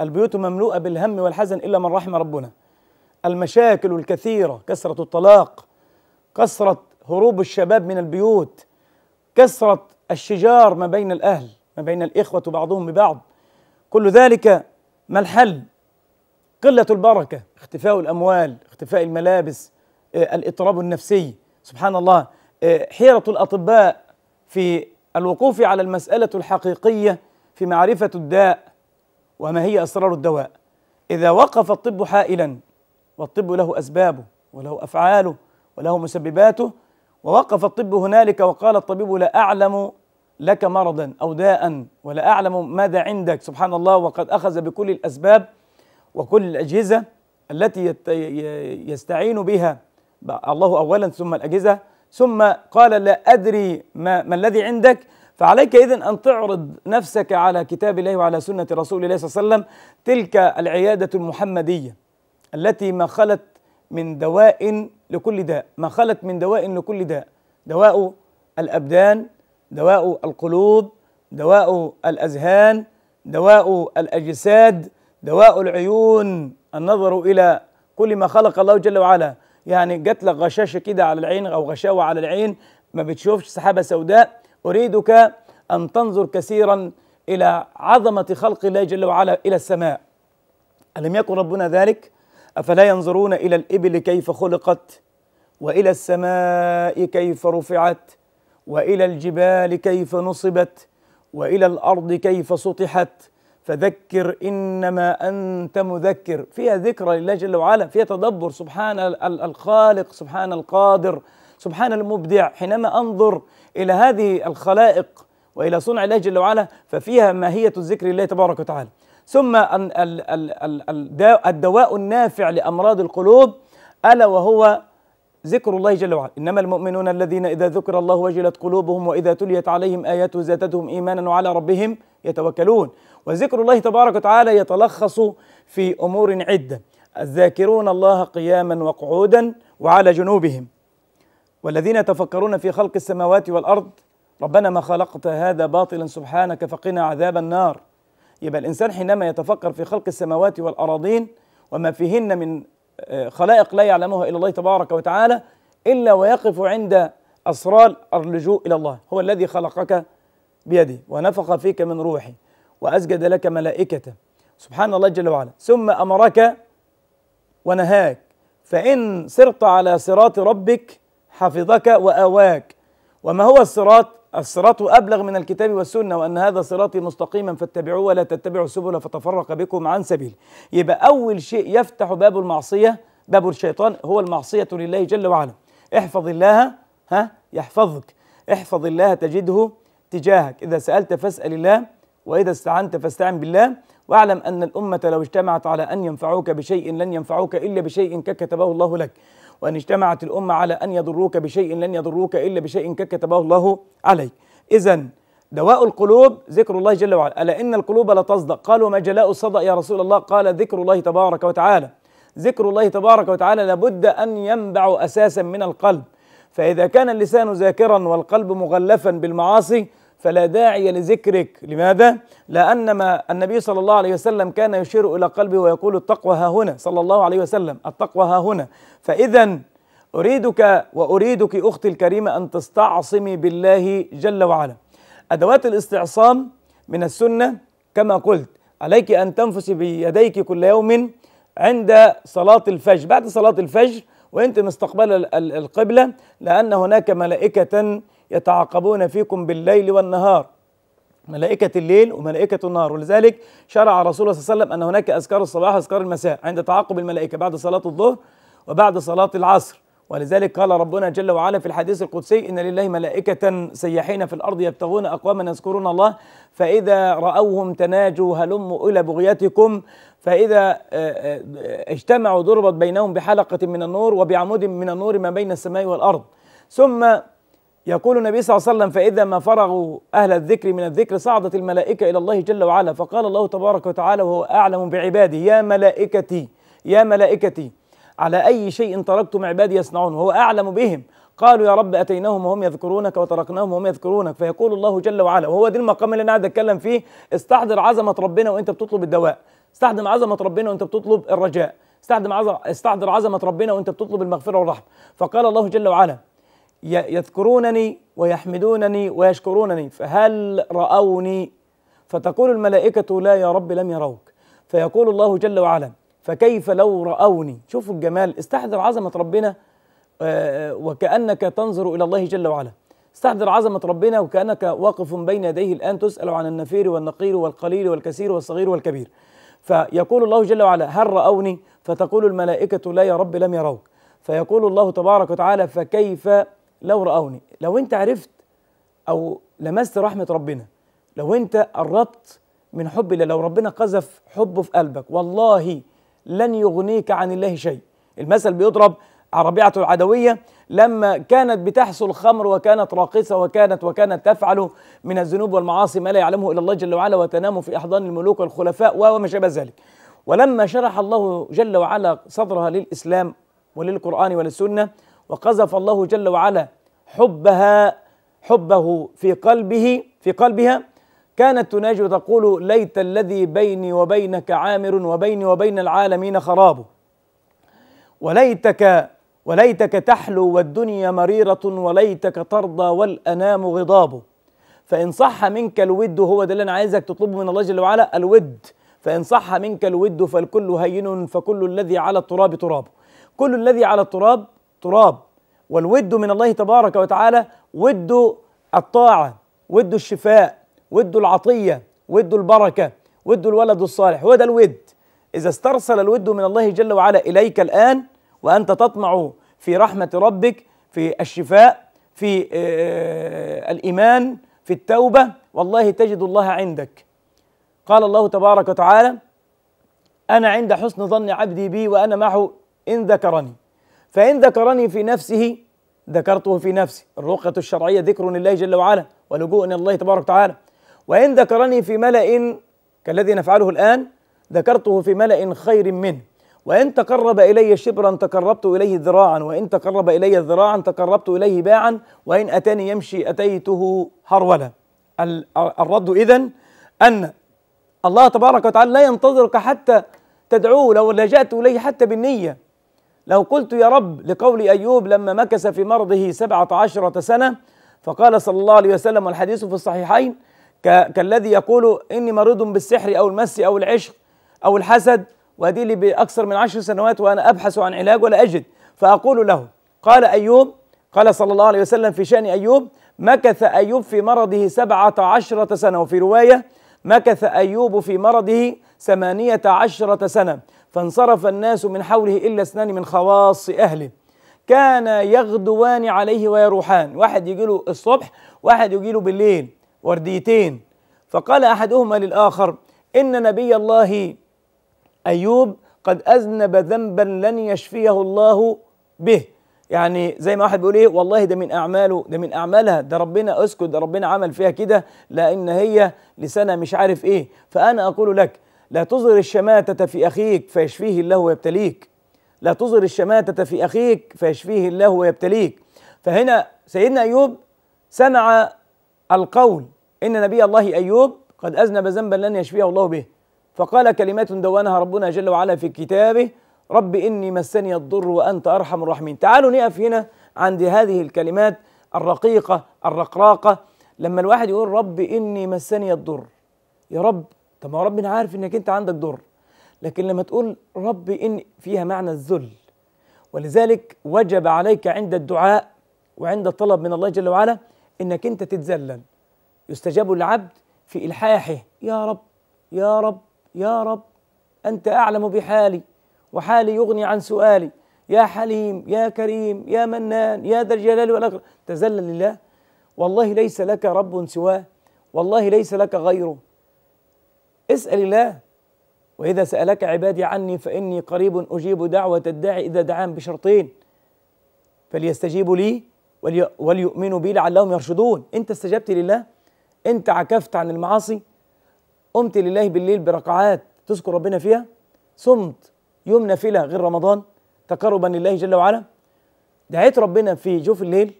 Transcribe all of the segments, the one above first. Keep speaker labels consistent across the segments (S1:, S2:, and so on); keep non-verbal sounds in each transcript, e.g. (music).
S1: البيوت مملوءة بالهم والحزن إلا من رحم ربنا المشاكل الكثيرة كثرة الطلاق كثرة هروب الشباب من البيوت كثرة الشجار ما بين الأهل ما بين الإخوة بعضهم ببعض كل ذلك ما الحل قلة البركة اختفاء الأموال اختفاء الملابس آه، الاضطراب النفسي سبحان الله آه، حيرة الأطباء في الوقوف على المسألة الحقيقية في معرفة الداء وما هي أسرار الدواء إذا وقف الطب حائلا والطب له أسبابه وله أفعاله وله مسبباته ووقف الطب هنالك وقال الطبيب لا أعلم لك مرضا أو داء ولا أعلم ماذا عندك سبحان الله وقد أخذ بكل الأسباب وكل الأجهزة التي يستعين بها الله أولا ثم الأجهزة ثم قال لا أدري ما, ما الذي عندك فعليك إذن أن تعرض نفسك على كتاب الله وعلى سنة رسول الله صلى الله عليه وسلم تلك العيادة المحمدية التي ما خلت من دواء لكل داء ما خلت من دواء لكل داء دواء الأبدان دواء القلوب دواء الأذهان دواء الأجساد دواء العيون النظر إلى كل ما خلق الله جل وعلا يعني جات لك غشاشه كده على العين او غشاوه على العين ما بتشوفش سحابه سوداء أريدك أن تنظر كثيرا إلى عظمة خلق الله جل وعلا إلى السماء ألم يكن ربنا ذلك أفلا ينظرون إلى الإبل كيف خلقت وإلى السماء كيف رفعت وإلى الجبال كيف نصبت وإلى الأرض كيف سطحت فذكر إنما أنت مذكر فيها ذكرى لله جل وعلا فيها تدبر سبحان الخالق سبحان القادر سبحان المبدع حينما أنظر إلى هذه الخلائق وإلى صنع الله جل وعلا ففيها ماهية الذكر لله تبارك وتعالى ثم الدواء النافع لأمراض القلوب ألا وهو ذكر الله جل وعلا إنما المؤمنون الذين إذا ذكر الله وجلت قلوبهم وإذا تليت عليهم آياته زادتهم إيمانا وعلى ربهم يتوكلون وذكر الله تبارك وتعالى يتلخص في أمور عدة الذاكرون الله قياما وقعودا وعلى جنوبهم والذين يتفكرون في خلق السماوات والارض ربنا ما خلقت هذا باطلا سبحانك فقنا عذاب النار يبقى الانسان حينما يتفكر في خلق السماوات والاراضين وما فيهن من آه، خلائق لا يعلمها الا الله تبارك وتعالى الا ويقف عند اسرار اللجوء الى الله هو الذي خلقك بيده ونفخ فيك من روحي واسجد لك ملائكته سبحان الله جل وعلا ثم امرك ونهاك فان سرت على صراط ربك حفظك وآواك وما هو الصراط الصراط أبلغ من الكتاب والسنة وأن هذا صراطي مستقيما فاتبعوه ولا تتبعوا السبل فتفرق بكم عن سبيله يبقى أول شيء يفتح باب المعصية باب الشيطان هو المعصية لله جل وعلا احفظ الله ها يحفظك احفظ الله تجده تجاهك إذا سألت فاسأل الله وإذا استعنت فاستعن بالله واعلم أن الأمة لو اجتمعت على أن ينفعوك بشيء لن ينفعوك إلا بشيء ككتبه الله لك وأن اجتمعت الأمة على أن يضروك بشيء لن يضروك إلا بشيء كتبه الله عليك إذا دواء القلوب ذكر الله جل وعلا ألا إن القلوب لتصدق قالوا ما جلاء الصدق يا رسول الله قال ذكر الله تبارك وتعالى ذكر الله تبارك وتعالى لابد أن ينبع أساسا من القلب فإذا كان اللسان ذاكرا والقلب مغلفا بالمعاصي فلا داعي لذكرك لماذا؟ لأنما النبي صلى الله عليه وسلم كان يشير إلى قلبه ويقول التقوى ها هنا صلى الله عليه وسلم التقوى ها هنا فإذا أريدك وأريدك أختي الكريمة أن تستعصمي بالله جل وعلا أدوات الاستعصام من السنة كما قلت عليك أن تنفسي بيديك كل يوم عند صلاة الفجر بعد صلاة الفجر وأنت مستقبل القبلة لأن هناك ملائكة يتعاقبون فيكم بالليل والنهار ملائكة الليل وملائكة النهار ولذلك شرع رسول الله صلى الله عليه وسلم أن هناك أذكار الصباح وأذكار المساء عند تعاقب الملائكة بعد صلاة الظهر وبعد صلاة العصر ولذلك قال ربنا جل وعلا في الحديث القدسي إن لله ملائكة سياحين في الأرض يبتغون أقواما يذكرون الله فإذا رأوهم تناجوا هلموا إلى بغيتكم فإذا آه، آه، اجتمعوا ضربت بينهم بحلقة من النور وبعمود من النور ما بين السماء والأرض ثم يقول النبي صلى الله عليه وسلم فإذا ما فرغوا أهل الذكر من الذكر صعدت الملائكة إلى الله جل وعلا فقال الله تبارك وتعالى وهو أعلم بعبادي يا ملائكتي يا ملائكتي على أي شيء تركتم عبادي يصنعون وهو أعلم بهم قالوا يا رب أتيناهم وهم يذكرونك وتركناهم وهم يذكرونك فيقول الله جل وعلا وهو ذي المقام اللي أنا قاعد أتكلم فيه استحضر عظمة ربنا وأنت بتطلب الدواء استخدم عظمة ربنا وأنت بتطلب الرجاء استخدم عظمة استحضر عظمة ربنا وأنت بتطلب المغفرة والرحمة فقال الله جل وعلا يذكرونني ويحمدونني ويشكرونني فهل رأوني فتقول الملائكة لا يا رب لم يروك فيقول الله جل وعلا فكيف لو رأوني شوفوا الجمال استحضر عظمة ربنا آه، وكأنك تنظر إلى الله جل وعلا استحضر عظمة ربنا وكأنك واقف بين يديه الآن تسأل عن النفير والنقير والقليل والكثير والصغير والكبير فيقول الله جل وعلا هل رأوني فتقول الملائكة لا يا رب لم يروك فيقول الله تبارك وتعالى فكيف لو رأوني لو أنت عرفت أو لمست رحمة ربنا لو أنت قربت من حب الله لو ربنا قذف حبه في قلبك والله لن يغنيك عن الله شيء المثل بيضرب ربيعة العدوية لما كانت بتحصل خمر وكانت راقصة وكانت وكانت تفعل من الذنوب والمعاصي ما لا يعلمه إلا الله جل وعلا وتنام في أحضان الملوك والخلفاء وما شابه ذلك ولما شرح الله جل وعلا صدرها للإسلام وللقرآن وللسنة وقذف الله جل وعلا حبها حبه في قلبه في قلبها كانت تناجي وتقول ليت الذي بيني وبينك عامر وبيني وبين العالمين خراب وليتك وليتك تحلو والدنيا مريرة وليتك ترضى والأنام غضاب فإن صح منك الود هو ده اللي أنا عايزك تطلبه من الله جل وعلا الود فإن صح منك الود فالكل هين فكل الذي على التراب تراب كل الذي على التراب تراب والود من الله تبارك وتعالى ود الطاعة ود الشفاء ود العطية ود البركة ود الولد الصالح هو ده الود إذا استرسل الود من الله جل وعلا إليك الآن وأنت تطمع في رحمة ربك في الشفاء في آه، الإيمان في التوبة والله تجد الله عندك قال الله تبارك وتعالى أنا عند حسن ظن عبدي بي وأنا معه إن ذكرني فإن ذكرني في نفسه ذكرته في نفسي الرقية الشرعية ذكر لله جل وعلا ولجوء إلى الله تبارك وتعالى وإن ذكرني في ملأ كالذي نفعله الآن ذكرته في ملأ خير منه وإن تقرب إلي شبرا تقربت إليه ذراعا وإن تقرب إلي ذراعا تقربت إليه باعا وإن أتاني يمشي أتيته هرولا الرد إذن أن الله تبارك وتعالى لا ينتظرك حتى تدعوه لو لجأت إليه حتى بالنية لو قلت يا رب لقول أيوب لما مكث في مرضه سبعة عشرة سنة فقال صلى الله عليه وسلم والحديث في الصحيحين كالذي يقول إني مريض بالسحر أو المس أو العشق أو الحسد وهذه لي بأكثر من عشر سنوات وأنا أبحث عن علاج ولا أجد فأقول له قال أيوب قال صلى الله عليه وسلم في شأن أيوب مكث أيوب في مرضه سبعة عشرة سنة وفي رواية مكث أيوب في مرضه ثمانية عشرة سنة فانصرف الناس من حوله إلا اثنان من خواص أهله كان يغدوان عليه ويروحان واحد يجي له الصبح واحد يجي له بالليل ورديتين فقال أحدهما للآخر إن نبي الله أيوب قد أذنب ذنبا لن يشفيه الله به يعني زي ما واحد بيقول ايه والله ده من اعماله ده من اعمالها ده ربنا اسكت ده ربنا عمل فيها كده لان هي لسنه مش عارف ايه فانا اقول لك لا تظهر الشماتة في أخيك فيشفيه الله ويبتليك لا تظهر الشماتة في أخيك فيشفيه الله ويبتليك فهنا سيدنا أيوب سمع القول إن نبي الله أيوب قد أذنب ذنبا لن يشفيه الله به فقال كلمات دونها ربنا جل وعلا في كتابه رب إني مسني الضر وأنت أرحم الراحمين تعالوا نقف هنا عند هذه الكلمات الرقيقة الرقراقة لما الواحد يقول رب إني مسني الضر يا رب طب ما هو ربنا عارف انك انت عندك ضر لكن لما تقول ربي ان فيها معنى الذل ولذلك وجب عليك عند الدعاء وعند الطلب من الله جل وعلا انك انت تتذلل يستجاب العبد في الحاحه يا رب يا رب يا رب انت اعلم بحالي وحالي يغني عن سؤالي يا حليم يا كريم يا منان يا ذا الجلال والاكرام تذلل لله والله ليس لك رب سواه والله ليس لك غيره اسأل الله وإذا سألك عبادي عني فإني قريب أجيب دعوة الداعي إذا دعان بشرطين فليستجيبوا لي وليؤمنوا بي لعلهم يرشدون أنت استجبت لله أنت عكفت عن المعاصي قمت لله بالليل بركعات تذكر ربنا فيها صمت يوم نافلة غير رمضان تقربا لله جل وعلا دعيت ربنا في جوف الليل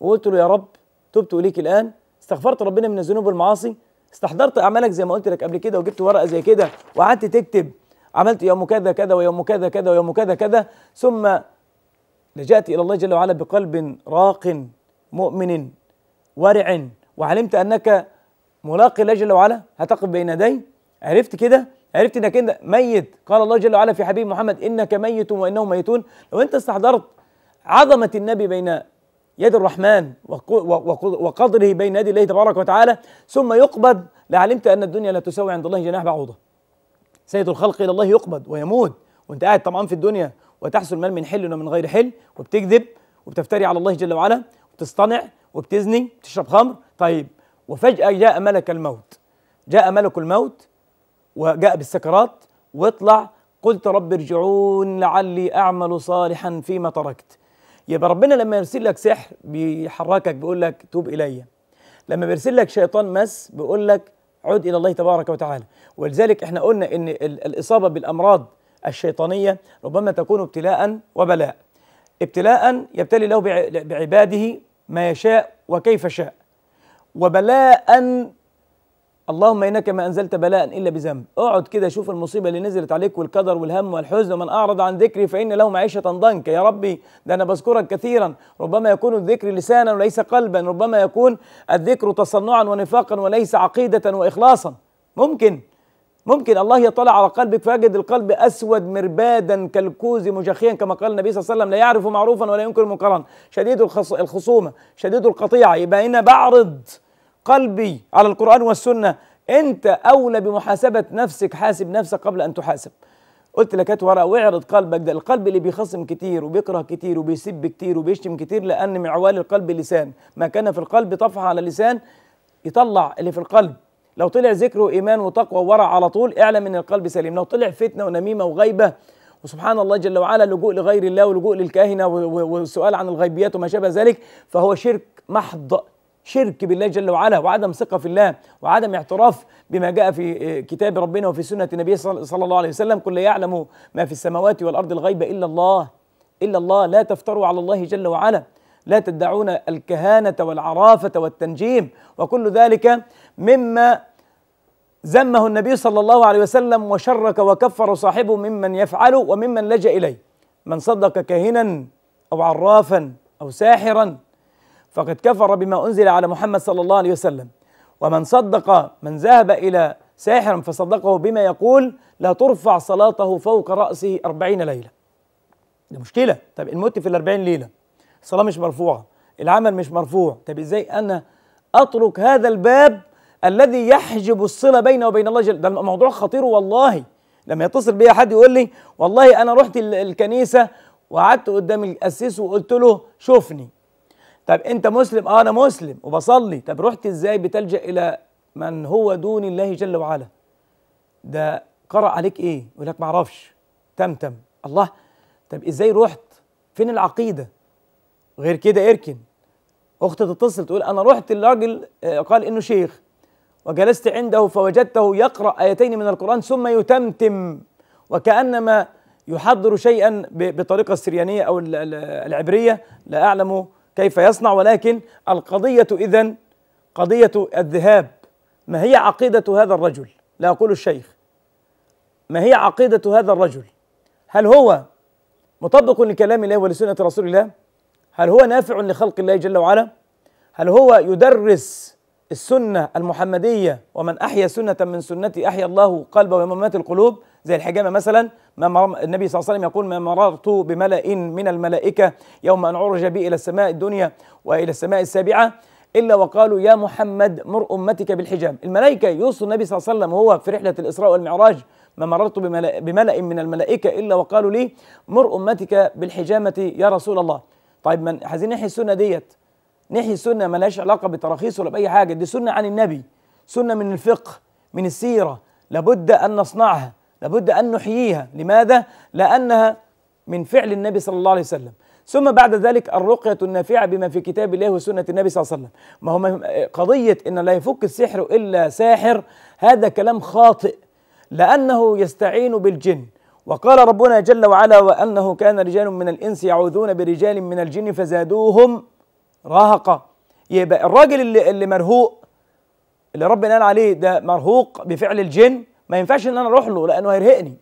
S1: وقلت له يا رب تبت إليك الآن استغفرت ربنا من الذنوب والمعاصي استحضرت اعمالك زي ما قلت لك قبل كده وجبت ورقه زي كده وقعدت تكتب عملت يوم كذا كذا ويوم كذا كذا ويوم كذا كذا ثم لجأت الى الله جل وعلا بقلب راق مؤمن ورع وعلمت انك ملاقي الله جل وعلا هتقف بين يديه عرفت كده عرفت انك انت ميت قال الله جل وعلا في حبيب محمد انك ميت وانهم ميتون لو انت استحضرت عظمه النبي بين يد الرحمن وقدره بين يدي الله تبارك وتعالى ثم يقبض لعلمت أن الدنيا لا تساوي عند الله جناح بعوضة سيد الخلق إلى الله يقبض ويموت وانت قاعد طمعان في الدنيا وتحصل مال من حل ومن غير حل وبتكذب وبتفتري على الله جل وعلا وبتصطنع وبتزني وبتشرب خمر طيب وفجأة جاء ملك الموت جاء ملك الموت وجاء بالسكرات واطلع قلت رب ارجعون لعلي أعمل صالحا فيما تركت يبقى ربنا لما يرسل لك سحر بيحركك بيقول لك توب الي لما بيرسل لك شيطان مس بيقول لك عد الى الله تبارك وتعالى ولذلك احنا قلنا ان الاصابه بالامراض الشيطانيه ربما تكون ابتلاء وبلاء ابتلاء يبتلي له بعباده ما يشاء وكيف شاء وبلاء اللهم انك ما انزلت بلاء الا بذنب اقعد كده شوف المصيبه اللي نزلت عليك والقدر والهم والحزن من اعرض عن ذكري فان له معيشه ضنكا يا ربي ده انا بذكرك كثيرا ربما يكون الذكر لسانا وليس قلبا ربما يكون الذكر تصنعا ونفاقا وليس عقيده واخلاصا ممكن ممكن الله يطلع على قلبك فيجد القلب اسود مربادا كالكوز مجخيا كما قال النبي صلى الله عليه وسلم لا يعرف معروفا ولا ينكر منكرا شديد الخصومه شديد القطيعه يبقى هنا بعرض قلبي على القرآن والسنة أنت أولى بمحاسبة نفسك حاسب نفسك قبل أن تحاسب قلت لك هات ورقه واعرض قلبك ده القلب اللي بيخصم كتير وبيكره كتير وبيسب كتير وبيشتم كتير لان معوال القلب اللسان ما كان في القلب طفح على اللسان يطلع اللي في القلب لو طلع ذكر وايمان وتقوى وورع على طول اعلم ان القلب سليم لو طلع فتنه ونميمه وغيبه وسبحان الله جل وعلا لجوء لغير الله ولجوء للكاهنه والسؤال عن الغيبيات وما شابه ذلك فهو شرك محض شرك بالله جل وعلا وعدم ثقة في الله وعدم اعتراف بما جاء في آه، كتاب ربنا وفي سنة نبيه صلى الله عليه وسلم قل لا يعلم ما في السماوات والأرض الغيب إلا الله إلا الله لا تفتروا على الله جل وعلا لا تدعون الكهانة والعرافة والتنجيم وكل ذلك مما ذمه النبي صلى الله عليه وسلم وشرك وكفر صاحبه ممن يفعل وممن لجأ إليه من صدق كاهنا أو عرافا أو ساحرا فقد كفر بما أنزل على محمد صلى الله عليه وسلم ومن صدق من ذهب إلى ساحر فصدقه بما يقول لا ترفع صلاته فوق رأسه أربعين ليلة دي مشكلة طب الموت في الأربعين ليلة الصلاة مش مرفوعة العمل مش مرفوع طب إزاي أنا أترك هذا الباب الذي يحجب الصلة بينه وبين الله جل ده الموضوع خطير والله لما يتصل بيا حد يقول لي والله أنا رحت الكنيسة وقعدت قدام القسيس وقلت له شوفني طب انت مسلم اه انا مسلم وبصلي طب رحت ازاي بتلجا الى من هو دون الله جل وعلا ده قرأ عليك ايه يقول لك ما اعرفش تمتم الله طب ازاي رحت فين العقيده غير كده اركن اختي تتصل تقول انا رحت لراجل آه، قال انه شيخ وجلست عنده فوجدته يقرا ايتين من القران ثم يتمتم وكانما يحضر شيئا بطريقه السريانيه او العبريه لا اعلم كيف يصنع ولكن القضية إذا قضية الذهاب ما هي عقيدة هذا الرجل لا أقول الشيخ ما هي عقيدة هذا الرجل هل هو مطبق لكلام الله ولسنة رسول الله هل هو نافع لخلق الله جل وعلا هل هو يدرس السنة المحمدية ومن أحيا سنة من سنتي أحيا الله قلبه وممات القلوب زي الحجامة مثلا ما مر... النبي صلى الله عليه وسلم يقول ما مررت بملأ من الملائكة يوم أن عرج بي إلى السماء الدنيا وإلى السماء السابعة إلا وقالوا يا محمد مر أمتك بالحجاب الملائكة يوصوا النبي صلى الله عليه وسلم وهو في رحلة الإسراء والمعراج ما مررت بملأ, من الملائكة إلا وقالوا لي مر أمتك بالحجامة يا رسول الله طيب من عايزين نحيي السنة ديت نحيي السنة لهاش علاقة بتراخيص ولا بأي حاجة دي سنة عن النبي سنة من الفقه من السيرة لابد أن نصنعها لابد أن نحييها لماذا؟ لأنها من فعل النبي صلى الله عليه وسلم ثم بعد ذلك الرقية النافعة بما في كتاب الله وسنة النبي صلى الله عليه وسلم ما هو قضية أن لا يفك السحر إلا ساحر هذا كلام خاطئ لأنه يستعين بالجن وقال ربنا جل وعلا وأنه كان رجال من الإنس يعوذون برجال من الجن فزادوهم رهقا يبقى الراجل اللي, اللي مرهوق اللي ربنا قال عليه ده مرهوق بفعل الجن ما ينفعش ان انا اروح له لانه هيرهقني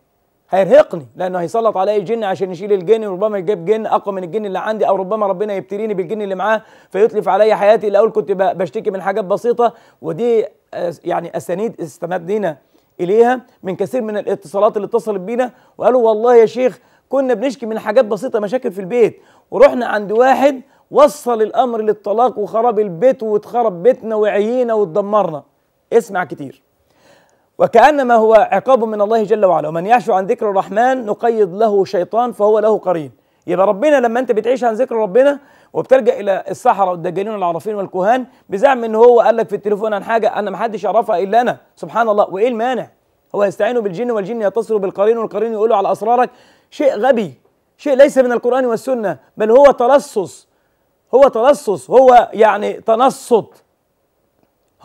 S1: هيرهقني لانه هيسلط علي جن عشان يشيل الجن وربما يجيب جن اقوى من الجن اللي عندي او ربما ربنا يبتليني بالجن اللي معاه فيتلف علي حياتي اللي كنت بشتكي من حاجات بسيطه ودي آه، يعني اسانيد استمدينا اليها من كثير من الاتصالات اللي اتصلت بينا وقالوا والله يا شيخ كنا بنشكي من حاجات بسيطه مشاكل في البيت ورحنا عند واحد وصل الامر للطلاق وخراب البيت واتخرب بيتنا وعيينا واتدمرنا اسمع كتير وكأنما هو عقاب من الله جل وعلا ومن يعش عن ذكر الرحمن نقيض له شيطان فهو له قرين يبقى ربنا لما انت بتعيش عن ذكر ربنا وبتلجا الى السحره والدجالين والعرافين والكهان بزعم ان هو قال لك في التليفون عن حاجه انا ما حدش يعرفها الا انا سبحان الله وايه المانع هو يستعين بالجن والجن يتصل بالقرين والقرين يقول على اسرارك شيء غبي شيء ليس من القران والسنه بل هو تلصص هو تلصص هو يعني تنصت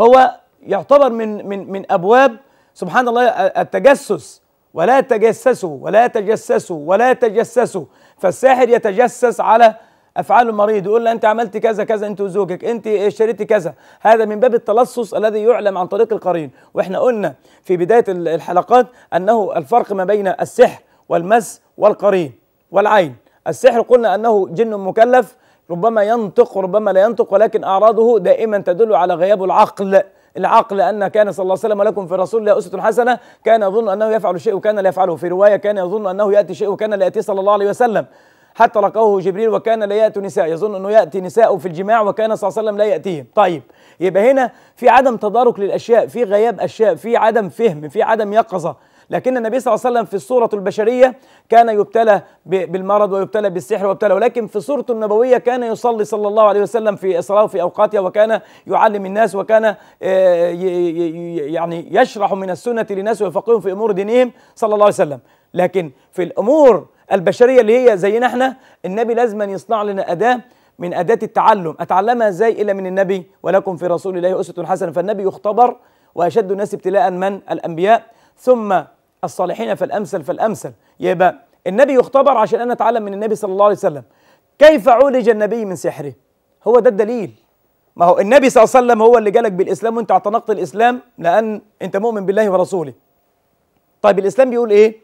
S1: هو يعتبر من من من ابواب سبحان الله التجسس ولا تجسسوا ولا تجسسوا ولا تجسسوا فالساحر يتجسس على افعال المريض يقول له انت عملت كذا كذا انت وزوجك انت اشتريت كذا هذا من باب التلصص الذي يعلم عن طريق القرين واحنا قلنا في بدايه الحلقات انه الفرق ما بين السحر والمس والقرين والعين السحر قلنا انه جن مكلف ربما ينطق ربما لا ينطق ولكن اعراضه دائما تدل على غياب العقل العقل أن كان صلى الله عليه وسلم لكم في رسول الله أسوة حسنة كان يظن أنه يفعل شيء وكان لا يفعله في رواية كان يظن أنه يأتي شيء وكان لا يأتي صلى الله عليه وسلم حتى لقوه جبريل وكان لا يأتي نساء يظن أنه يأتي نساء في الجماع وكان صلى الله عليه وسلم لا يأتيهم طيب يبقى هنا في عدم تدارك للأشياء في غياب أشياء في عدم فهم في عدم يقظة لكن النبي صلى الله عليه وسلم في الصورة البشرية كان يبتلى بالمرض ويبتلى بالسحر ويبتلى ولكن في صورته النبوية كان يصلي صلى الله عليه وسلم في صلاة في أوقاتها وكان يعلم الناس وكان آه، يعني يشرح من السنة للناس ويفقههم في أمور دينهم صلى الله عليه وسلم لكن في الأمور البشرية اللي هي زينا احنا النبي لازم يصنع لنا أداة من أداة التعلم أتعلمها ازاي إلا من النبي ولكم في رسول الله أسوة حسنة فالنبي يختبر وأشد الناس ابتلاء من الأنبياء ثم الصالحين فالامثل فالامثل يبقى النبي يختبر عشان انا اتعلم من النبي صلى الله عليه وسلم كيف عولج النبي من سحره هو ده الدليل ما هو النبي صلى الله عليه وسلم هو اللي جالك بالاسلام وانت اعتنقت الاسلام لان انت مؤمن بالله ورسوله طيب الاسلام بيقول ايه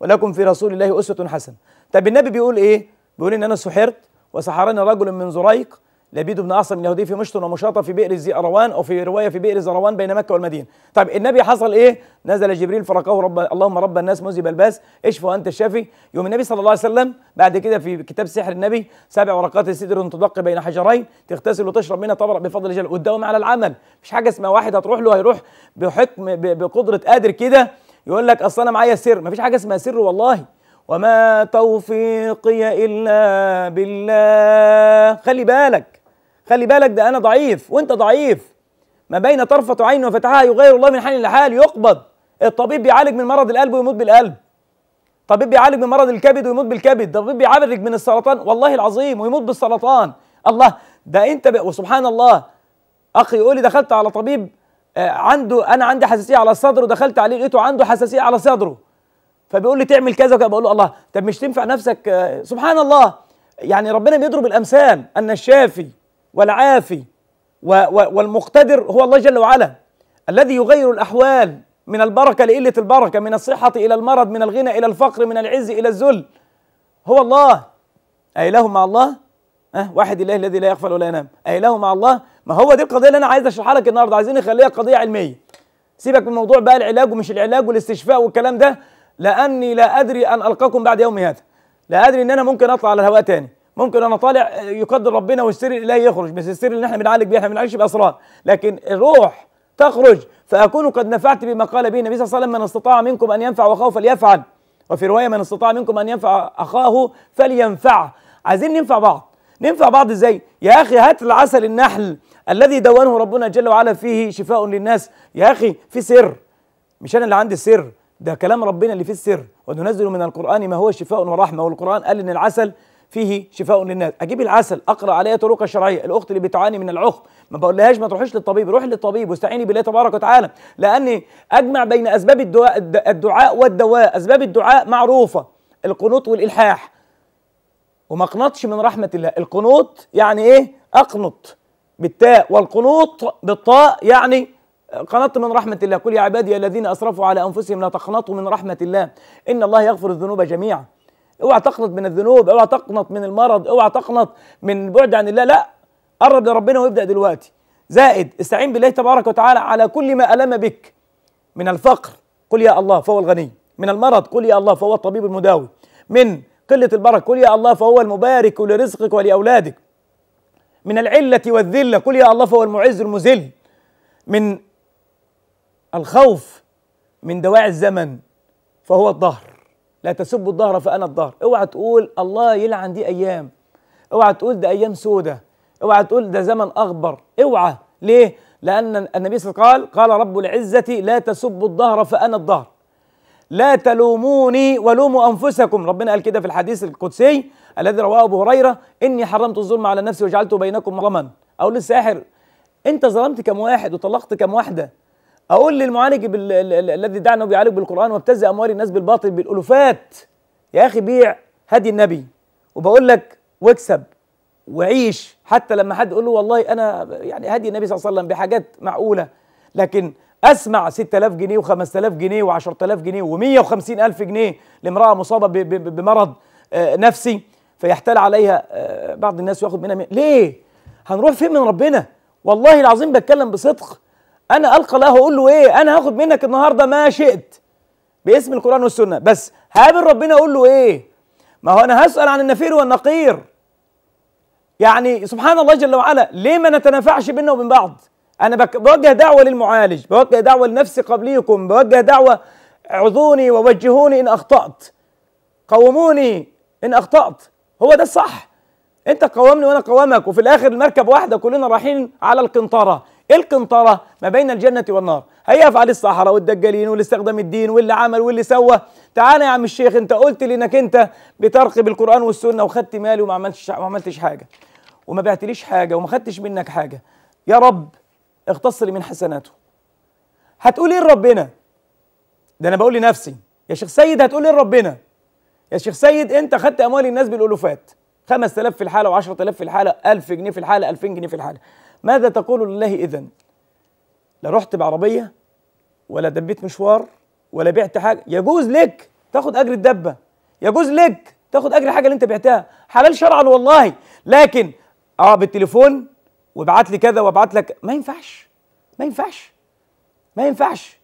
S1: ولكم في رسول الله اسوه حسنه طيب النبي بيقول ايه بيقول ان انا سحرت وسحرني رجل من زريق لبيد بن عاصم اليهودي في مشط ومشاطة في بئر ذي أروان أو في رواية في بئر الزروان أروان بين مكة والمدينة طيب النبي حصل إيه نزل جبريل فرقه رب اللهم رب الناس مذهب الباس اشفوا انت الشافي يوم النبي صلى الله عليه وسلم بعد كده في كتاب سحر النبي سبع ورقات سدر تدق بين حجرين تغتسل وتشرب منها طبرق بفضل جل قدام على العمل مش حاجة اسمها واحد هتروح له هيروح بحكم بقدرة قادر كده يقول لك أصل أنا معايا سر مفيش حاجة اسمها سر والله وما توفيقي إلا بالله خلي بالك خلي بالك ده انا ضعيف وانت ضعيف ما بين طرفة عين وفتحها يغير الله من حال لحال يقبض الطبيب بيعالج من مرض القلب ويموت بالقلب طبيب بيعالج من مرض الكبد ويموت بالكبد طبيب بيعالج من السرطان والله العظيم ويموت بالسرطان الله ده انت ب... وسبحان الله اخ يقول لي دخلت على طبيب آه، عنده انا عندي حساسيه على الصدر ودخلت عليه لقيته عنده حساسيه على صدره فبيقول لي تعمل كذا وكذا بقول له الله طب مش تنفع نفسك آه، سبحان الله يعني ربنا بيضرب الامثال ان الشافي والعافي والمقتدر هو الله جل وعلا الذي يغير الأحوال من البركة لقلة البركة من الصحة إلى المرض من الغنى إلى الفقر من العز إلى الذل هو الله أي له مع الله أه واحد الله الذي لا يغفل ولا ينام أي له مع الله ما هو دي القضية اللي أنا عايز أشرحها لك النهاردة عايزين نخليها قضية علمية سيبك من موضوع بقى العلاج ومش العلاج والاستشفاء والكلام ده لأني لا أدري أن ألقاكم بعد يومي هذا لا أدري أن أنا ممكن أطلع على الهواء تاني ممكن انا طالع آه، يقدر ربنا والسر الالهي يخرج بس السر اللي احنا بنعالج بيه احنا ما بنعالجش باسرار لكن الروح تخرج فاكون قد نفعت بما قال به النبي صلى الله عليه وسلم من استطاع منكم ان ينفع اخاه فليفعل وفي روايه من استطاع منكم ان ينفع اخاه فلينفعه عايزين ننفع بعض ننفع بعض ازاي يا اخي هات العسل النحل الذي دونه ربنا جل وعلا فيه شفاء للناس يا اخي في سر مش انا اللي عندي السر ده كلام ربنا اللي فيه السر وننزل من القرآن ما هو شفاء ورحمة والقرآن قال إن العسل فيه شفاء للناس اجيب العسل اقرا عليه طرق شرعيه الاخت اللي بتعاني من العقم ما بقولهاش ما تروحيش للطبيب روحي للطبيب واستعيني بالله تبارك وتعالى لاني اجمع بين اسباب الدعاء الدعاء والدواء اسباب الدعاء معروفه القنوط والالحاح وما اقنطش من رحمه الله القنوط يعني ايه اقنط بالتاء والقنوط بالطاء يعني قنطت من رحمة الله قل يا عبادي الذين أسرفوا على أنفسهم لا تقنطوا من رحمة الله إن الله يغفر الذنوب جميعا اوعى تقنط من الذنوب اوعى تقنط من المرض اوعى تقنط من بعد عن الله لا قرب لربنا وابدا دلوقتي زائد استعين بالله تبارك وتعالى على كل ما الم بك من الفقر قل يا الله فهو الغني من المرض قل يا الله فهو الطبيب المداوي من قلة البركة قل يا الله فهو المبارك لرزقك ولأولادك من العلة والذلة قل يا الله فهو المعز المذل من الخوف من دواعي الزمن فهو الظهر لا تسبوا الظهر فانا الظهر اوعى تقول الله يلعن دي ايام اوعى تقول ده ايام سودة اوعى تقول ده زمن اغبر اوعى ليه لان النبي صلى الله عليه وسلم قال قال رب العزه لا تسبوا الظهر فانا الظهر لا تلوموني ولوموا انفسكم ربنا قال كده في الحديث القدسي الذي رواه ابو هريره اني حرمت الظلم على نفسي وجعلته بينكم محرما او للساحر انت ظلمت كم واحد وطلقت كم واحده اقول للمعالج الذي ادعى انه بيعالج بالقران وابتز اموال الناس بالباطل بالالوفات يا اخي بيع هدي النبي وبقول لك واكسب وعيش حتى لما حد يقول له والله انا يعني هدي النبي صلى الله عليه وسلم بحاجات معقوله لكن اسمع 6000 جنيه و5000 جنيه و10000 جنيه و150000 جنيه لامراه مصابه بمرض آه، نفسي فيحتال عليها آه، بعض الناس وياخد منها ليه؟ هنروح فين من ربنا؟ والله العظيم بتكلم بصدق انا القى الله اقول له ايه انا هاخد منك النهارده ما شئت باسم القران والسنه بس هقابل ربنا اقول له ايه ما هو انا هسال عن النفير والنقير يعني سبحان الله جل وعلا ليه ما نتنافعش بينا وبين بعض انا بوجه دعوه للمعالج بوجه دعوه لنفسي قبليكم بوجه دعوه اعذوني ووجهوني ان اخطات قوموني ان اخطات هو ده الصح انت قومني وانا قوامك وفي الاخر المركب واحده كلنا رايحين على القنطره القنطرة ما بين الجنة والنار هيفعل الصحراء والدجالين واللي استخدم الدين واللي عمل واللي سوى تعالى يا عم الشيخ انت قلت لي انك انت بترقب القرآن والسنة وخدت مالي وما عملتش ما عملتش حاجة وما بعتليش حاجة وما خدتش منك حاجة يا رب اغتص لي من حسناته هتقول ايه لربنا ده انا بقول لنفسي يا شيخ سيد هتقول ايه لربنا يا شيخ سيد انت خدت اموال الناس بالالوفات 5000 في الحاله و10000 في الحاله 1000 جنيه في الحاله 2000 جنيه في الحاله ماذا تقول لله إذا لا رحت بعربية ولا دبيت مشوار ولا بعت حاجة يجوز لك تاخد أجر الدبة يجوز لك تاخد أجر الحاجة اللي أنت بعتها حلال شرعا والله لكن أه بالتليفون وابعت لي كذا وابعت لك ما ينفعش ما ينفعش ما ينفعش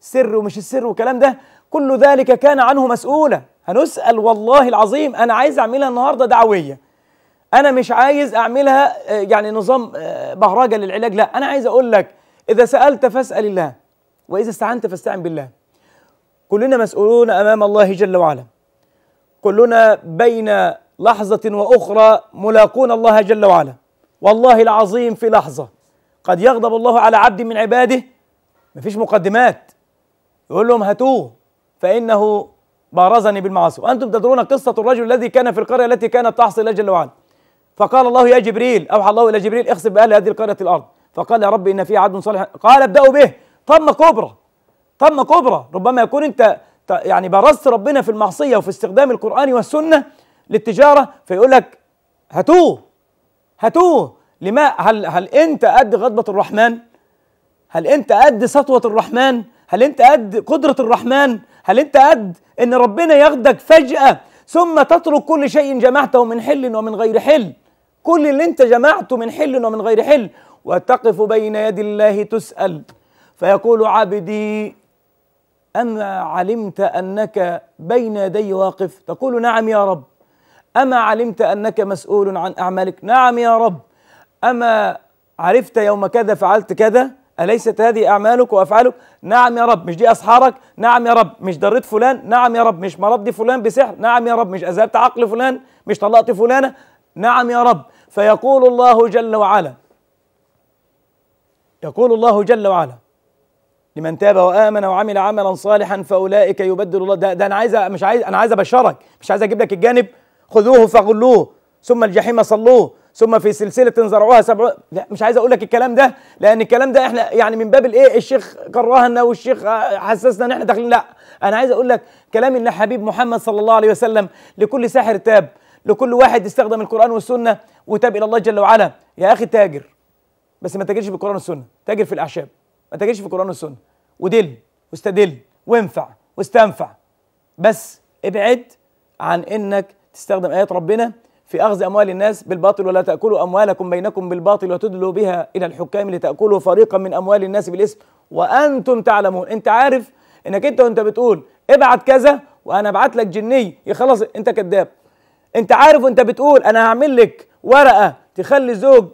S1: سر ومش السر والكلام ده كل ذلك كان عنه مسؤولا هنسأل والله العظيم أنا عايز أعملها النهاردة دعوية انا مش عايز اعملها آه، يعني نظام آه، بهرجه للعلاج لا انا عايز اقول لك اذا سالت فاسال الله واذا استعنت فاستعن بالله كلنا مسؤولون امام الله جل وعلا كلنا بين لحظه واخرى ملاقون الله جل وعلا والله العظيم في لحظه قد يغضب الله على عبد من عباده مفيش مقدمات يقول لهم هاتوه فانه بارزني بالمعاصي وانتم تدرون قصه الرجل الذي كان في القريه التي كانت تحصل الله جل وعلا فقال الله يا جبريل أوحى الله إلى جبريل اخسف بأهل هذه القرية الأرض فقال يا رب إن في عبد صالح قال ابدأوا به طم كبرى طم كبرى ربما يكون أنت يعني برزت ربنا في المعصية وفي استخدام القرآن والسنة للتجارة فيقول لك هاتوه هاتوه لما هل هل أنت قد غضبة الرحمن؟ هل أنت قد سطوة الرحمن؟ هل أنت قد قدرة الرحمن؟ هل أنت قد إن ربنا ياخدك فجأة ثم تترك كل شيء جمعته من حل ومن غير حل كل اللي انت جمعته من حل ومن غير حل وتقف بين يدي الله تسأل فيقول عبدي أما علمت أنك بين يدي واقف تقول نعم يا رب أما علمت أنك مسؤول عن أعمالك نعم يا رب أما عرفت يوم كذا فعلت كذا أليست هذه أعمالك وأفعالك نعم يا رب مش دي أسحارك نعم يا رب مش ضريت فلان نعم يا رب مش مرضي فلان بسحر نعم يا رب مش أذهبت عقل فلان مش طلقت فلانة نعم يا رب فيقول الله جل وعلا يقول الله جل وعلا لمن تاب وامن وعمل عملا صالحا فاولئك يبدل الله ده, ده انا عايز مش عايز انا عايز ابشرك مش عايز اجيب لك الجانب خذوه فغلوه ثم الجحيم صلوه ثم في سلسله زرعوها سبع لا مش عايز اقول لك الكلام ده لان الكلام ده احنا يعني من باب الايه الشيخ كرهنا والشيخ حسسنا ان احنا داخلين لا انا عايز اقول لك كلام ان حبيب محمد صلى الله عليه وسلم لكل ساحر تاب لكل واحد استخدم القرآن والسنة وتاب إلى الله جل وعلا يا أخي تاجر بس ما تاجرش بالقرآن والسنة تاجر في الأعشاب ما تاجرش في القرآن والسنة ودل واستدل وانفع واستنفع بس ابعد عن إنك تستخدم آيات ربنا في أخذ أموال الناس بالباطل ولا تأكلوا أموالكم بينكم بالباطل وتدلوا بها إلى الحكام لتأكلوا فريقا من أموال الناس بالإسم وأنتم تعلمون أنت عارف إنك أنت وأنت بتقول ابعت كذا وأنا أبعت لك جني يخلص أنت كذاب انت عارف وانت بتقول انا هعمل لك ورقه تخلي زوج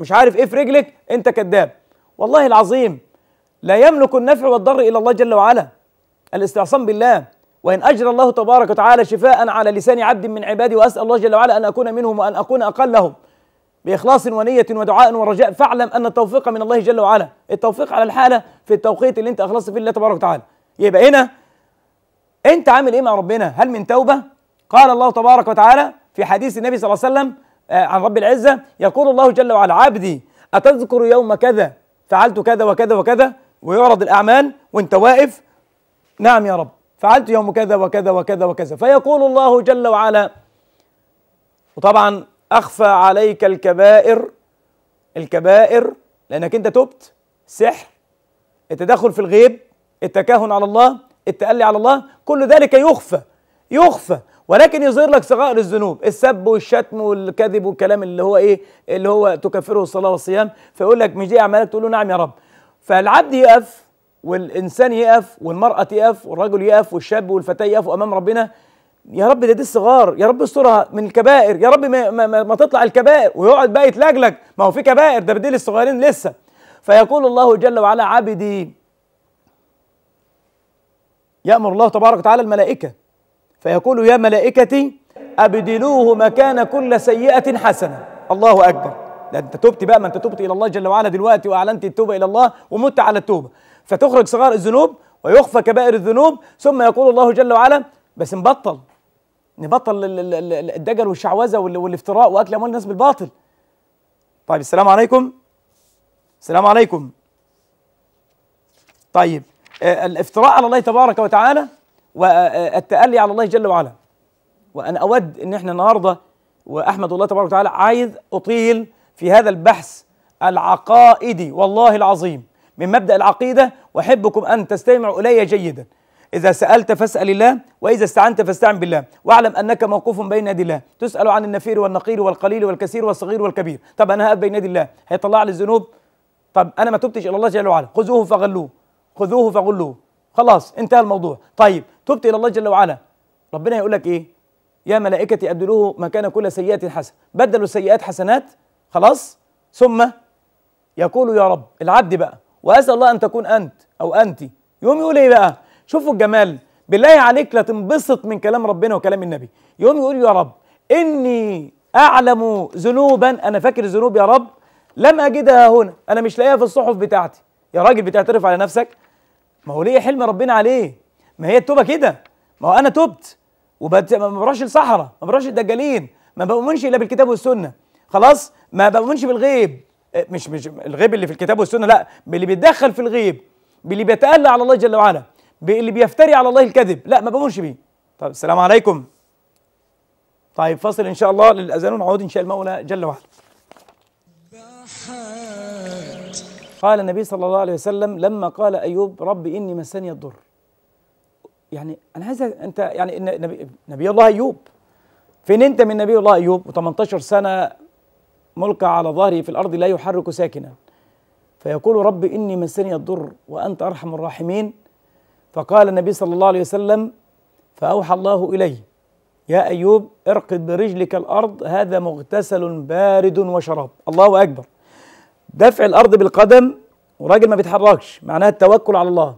S1: مش عارف ايه في رجلك انت كذاب والله العظيم لا يملك النفع والضر الا الله جل وعلا الاستعصام بالله وان اجرى الله تبارك وتعالى شفاء على لسان عبد من عبادي واسال الله جل وعلا ان اكون منهم وان اكون اقلهم باخلاص ونيه ودعاء ورجاء فاعلم ان التوفيق من الله جل وعلا التوفيق على الحاله في التوقيت اللي انت اخلصت فيه لله تبارك وتعالى يبقى هنا انت عامل ايه مع ربنا هل من توبه قال الله تبارك وتعالى في حديث النبي صلى الله عليه وسلم آه، عن رب العزة يقول الله جل وعلا عبدي أتذكر يوم كذا فعلت كذا وكذا وكذا ويعرض الأعمال وأنت واقف نعم يا رب فعلت يوم كذا وكذا وكذا وكذا فيقول الله جل وعلا وطبعا أخفى عليك الكبائر الكبائر لأنك أنت تبت سحر التدخل في الغيب التكهن على الله التألي على الله كل ذلك يخفى يخفى ولكن يظهر لك صغائر الذنوب السب والشتم والكذب والكلام اللي هو ايه اللي هو تكفره الصلاه والصيام فيقول لك مش دي اعمالك تقول له نعم يا رب فالعبد يقف والانسان يقف والمراه تقف والرجل يقف والشاب والفتاه يقفوا امام ربنا يا رب ده دي الصغار يا رب استرها من الكبائر يا رب ما, ما, ما, ما تطلع الكبائر ويقعد بقى يتلجلج ما هو في كبائر ده بديل الصغيرين لسه فيقول الله جل وعلا عبدي يأمر الله تبارك وتعالى الملائكة فيقول يا ملائكتي أبدلوه مكان كل سيئة حسنة الله أكبر ده أنت تبت بقى ما أنت تبت إلى الله جل وعلا دلوقتي وأعلنت التوبة إلى الله ومت على التوبة فتخرج صغائر الذنوب ويخفى كبائر الذنوب ثم يقول الله جل وعلا بس نبطل نبطل الدجل والشعوذة والافتراء وأكل أموال الناس بالباطل طيب السلام عليكم السلام عليكم طيب آه، الافتراء على الله تبارك وتعالى والتألي على الله جل وعلا وأنا أود أن احنا النهاردة وأحمد الله تبارك وتعالى عايز أطيل في هذا البحث العقائدي والله العظيم من مبدأ العقيدة وأحبكم أن تستمعوا إلي جيدا إذا سألت فاسأل الله وإذا استعنت فاستعن بالله واعلم أنك موقوف بين يدي الله تسأل عن النفير والنقير والقليل والكثير والصغير والكبير طب أنا هقف بين يدي الله هيطلع لي الذنوب طب أنا ما تبتش إلى الله جل وعلا خذوه فغلوه خذوه فغلوه خلاص انتهى الموضوع طيب تبت الى الله جل وعلا ربنا يقول لك ايه يا ملائكتي ابدلوه مكان كل سيئات حسن بدلوا السيئات حسنات خلاص ثم يقول يا رب العبد بقى واسال الله ان تكون انت او انت يوم يقول ايه بقى شوفوا الجمال بالله عليك لا تنبسط من كلام ربنا وكلام النبي يوم يقول يا رب اني اعلم ذنوبا انا فاكر ذنوب يا رب لم اجدها هنا انا مش لاقيها في الصحف بتاعتي يا راجل بتعترف على نفسك ما هو ليه حلم ربنا عليه ما هي التوبه كده ما هو انا تبت وبت... ما بروحش الصحراء ما بروحش الدجالين ما بؤمنش الا بالكتاب والسنه خلاص ما بؤمنش بالغيب آه، مش مش الغيب اللي في الكتاب والسنه لا باللي بيتدخل في الغيب باللي بيتألى على الله جل وعلا باللي بيفتري على الله الكذب لا ما بؤمنش بيه طب السلام عليكم طيب فاصل ان شاء الله للاذان ونعود ان شاء المولى جل وعلا قال النبي صلى الله عليه وسلم لما قال ايوب رب اني مسني الضر يعني انا عايز انت يعني نبي, نبي الله ايوب فين انت من نبي الله ايوب و18 سنه ملقى على ظهره في الارض لا يحرك ساكنا فيقول رب اني مسني الضر وانت ارحم الراحمين فقال النبي صلى الله عليه وسلم فاوحى الله اليه يا ايوب ارقد برجلك الارض هذا مغتسل بارد وشراب الله اكبر دفع الارض بالقدم وراجل ما بيتحركش معناها التوكل على الله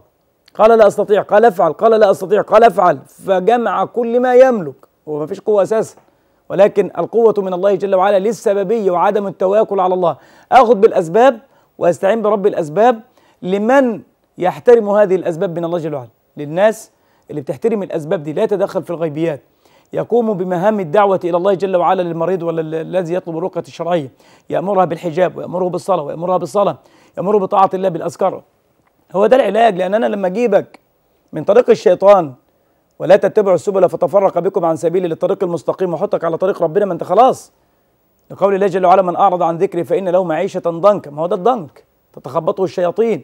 S1: قال لا أستطيع قال أفعل قال لا أستطيع قال أفعل فجمع كل ما يملك وما فيش قوة أساسا ولكن القوة من الله جل وعلا للسببية وعدم التواكل على الله أخذ بالأسباب وأستعين برب الأسباب لمن يحترم هذه الأسباب من الله جل وعلا للناس اللي بتحترم الأسباب دي لا تدخل في الغيبيات يقوم بمهام الدعوة إلى الله جل وعلا للمريض ولا الذي يطلب الرقية الشرعية يأمرها بالحجاب ويأمره بالصلاة ويأمرها بالصلاة يأمره بطاعة الله بالأذكار هو ده العلاج لان انا لما اجيبك من طريق الشيطان ولا تتبعوا السبل فتفرق بكم عن سبيلي للطريق المستقيم واحطك على طريق ربنا ما انت خلاص لقول الله جل وعلا من اعرض عن ذكري فان له معيشه ضنكا ما هو ده الضنك تتخبطه الشياطين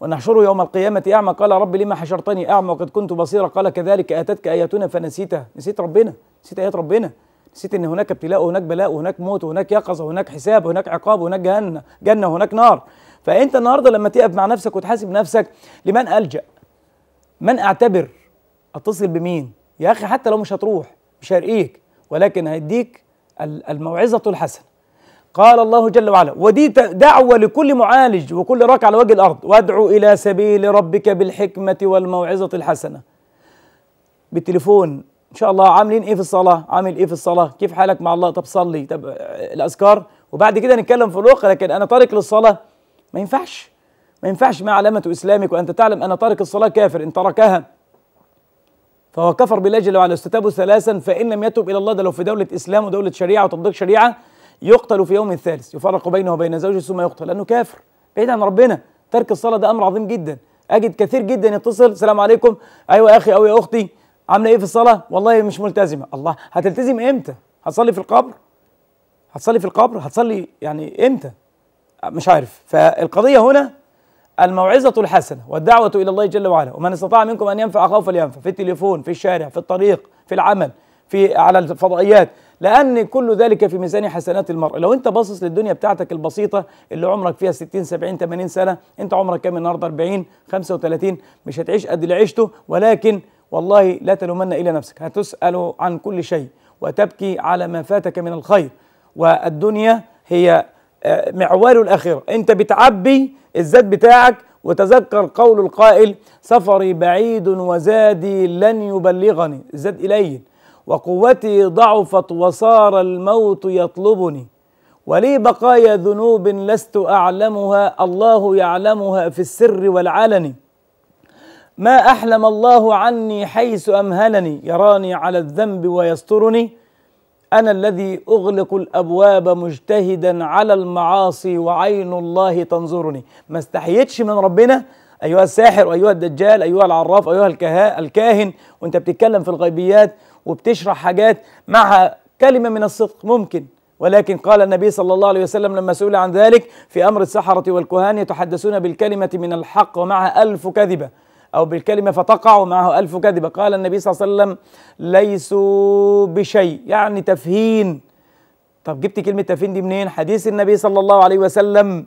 S1: ونحشره يوم القيامة أعمى قال رب لما حشرتني أعمى وقد كنت بصيرا قال كذلك آتتك آياتنا فنسيتها نسيت ربنا نسيت آيات ربنا نسيت ان هناك ابتلاء وهناك بلاء وهناك موت وهناك يقظه وهناك حساب وهناك عقاب وهناك جهنم جنه وهناك نار فانت النهارده لما تقف مع نفسك وتحاسب نفسك لمن الجا من اعتبر اتصل بمين يا اخي حتى لو مش هتروح مش هرقيك ولكن هيديك الموعظه الحسنه قال الله جل وعلا ودي دعوة لكل معالج وكل راك على وجه الأرض وادعو إلى سبيل ربك بالحكمة والموعظة الحسنة بالتليفون إن شاء الله عاملين إيه في الصلاة عامل إيه في الصلاة كيف حالك مع الله طب صلي طب آه، الأذكار وبعد كده نتكلم في الأخرى لكن أنا طارق للصلاة ما ينفعش ما ينفعش ما علامة إسلامك وأنت تعلم أن تارك الصلاة كافر إن تركها فهو كفر بالله جل وعلا استتابه ثلاثا فإن لم يتب إلى الله ده لو في دولة إسلام ودولة شريعة وتطبيق شريعة يقتل في يوم الثالث يفرق بينه وبين زوجه ثم يقتل لأنه كافر بعيد عن ربنا ترك الصلاة ده أمر عظيم جدا أجد كثير جدا يتصل السلام عليكم أيوة يا أخي أو يا أختي عاملة إيه في الصلاة والله مش ملتزمة الله هتلتزم إمتى هتصلي في القبر هتصلي في القبر هتصلي يعني إمتى مش عارف فالقضية هنا الموعظة الحسنة والدعوة إلى الله جل وعلا ومن استطاع منكم أن ينفع أخاه فلينفع في التليفون في الشارع في الطريق في العمل في على الفضائيات لأن كل ذلك في ميزان حسنات المرء لو أنت باصص للدنيا بتاعتك البسيطة اللي عمرك فيها 60 70 80 سنة أنت عمرك كام النهاردة 40 35 مش هتعيش قد اللي عشته ولكن والله لا تلومن إلا نفسك هتسأل عن كل شيء وتبكي على ما فاتك من الخير والدنيا هي آه، معوال الآخرة أنت بتعبي الذات بتاعك وتذكر قول القائل سفري بعيد وزادي لن يبلغني الزاد إلي وقوتي ضعفت وصار الموت يطلبني ولي بقايا ذنوب لست أعلمها الله يعلمها في السر والعلن ما أحلم الله عني حيث أمهلني يراني على الذنب ويسترني انا الذي اغلق الابواب مجتهدا على المعاصي وعين الله تنظرني ما استحيتش من ربنا ايها الساحر وايها الدجال ايها العراف ايها الكها الكاهن وانت بتتكلم في الغيبيات وبتشرح حاجات معها كلمه من الصدق ممكن ولكن قال النبي صلى الله عليه وسلم لما سئل عن ذلك في امر السحره والكهان يتحدثون بالكلمه من الحق ومعها الف كذبه أو بالكلمة فتقع معه ألف كذبة قال النبي صلى الله عليه وسلم ليسوا بشيء يعني تفهين طب جبت كلمة تفهين دي منين حديث النبي صلى الله عليه وسلم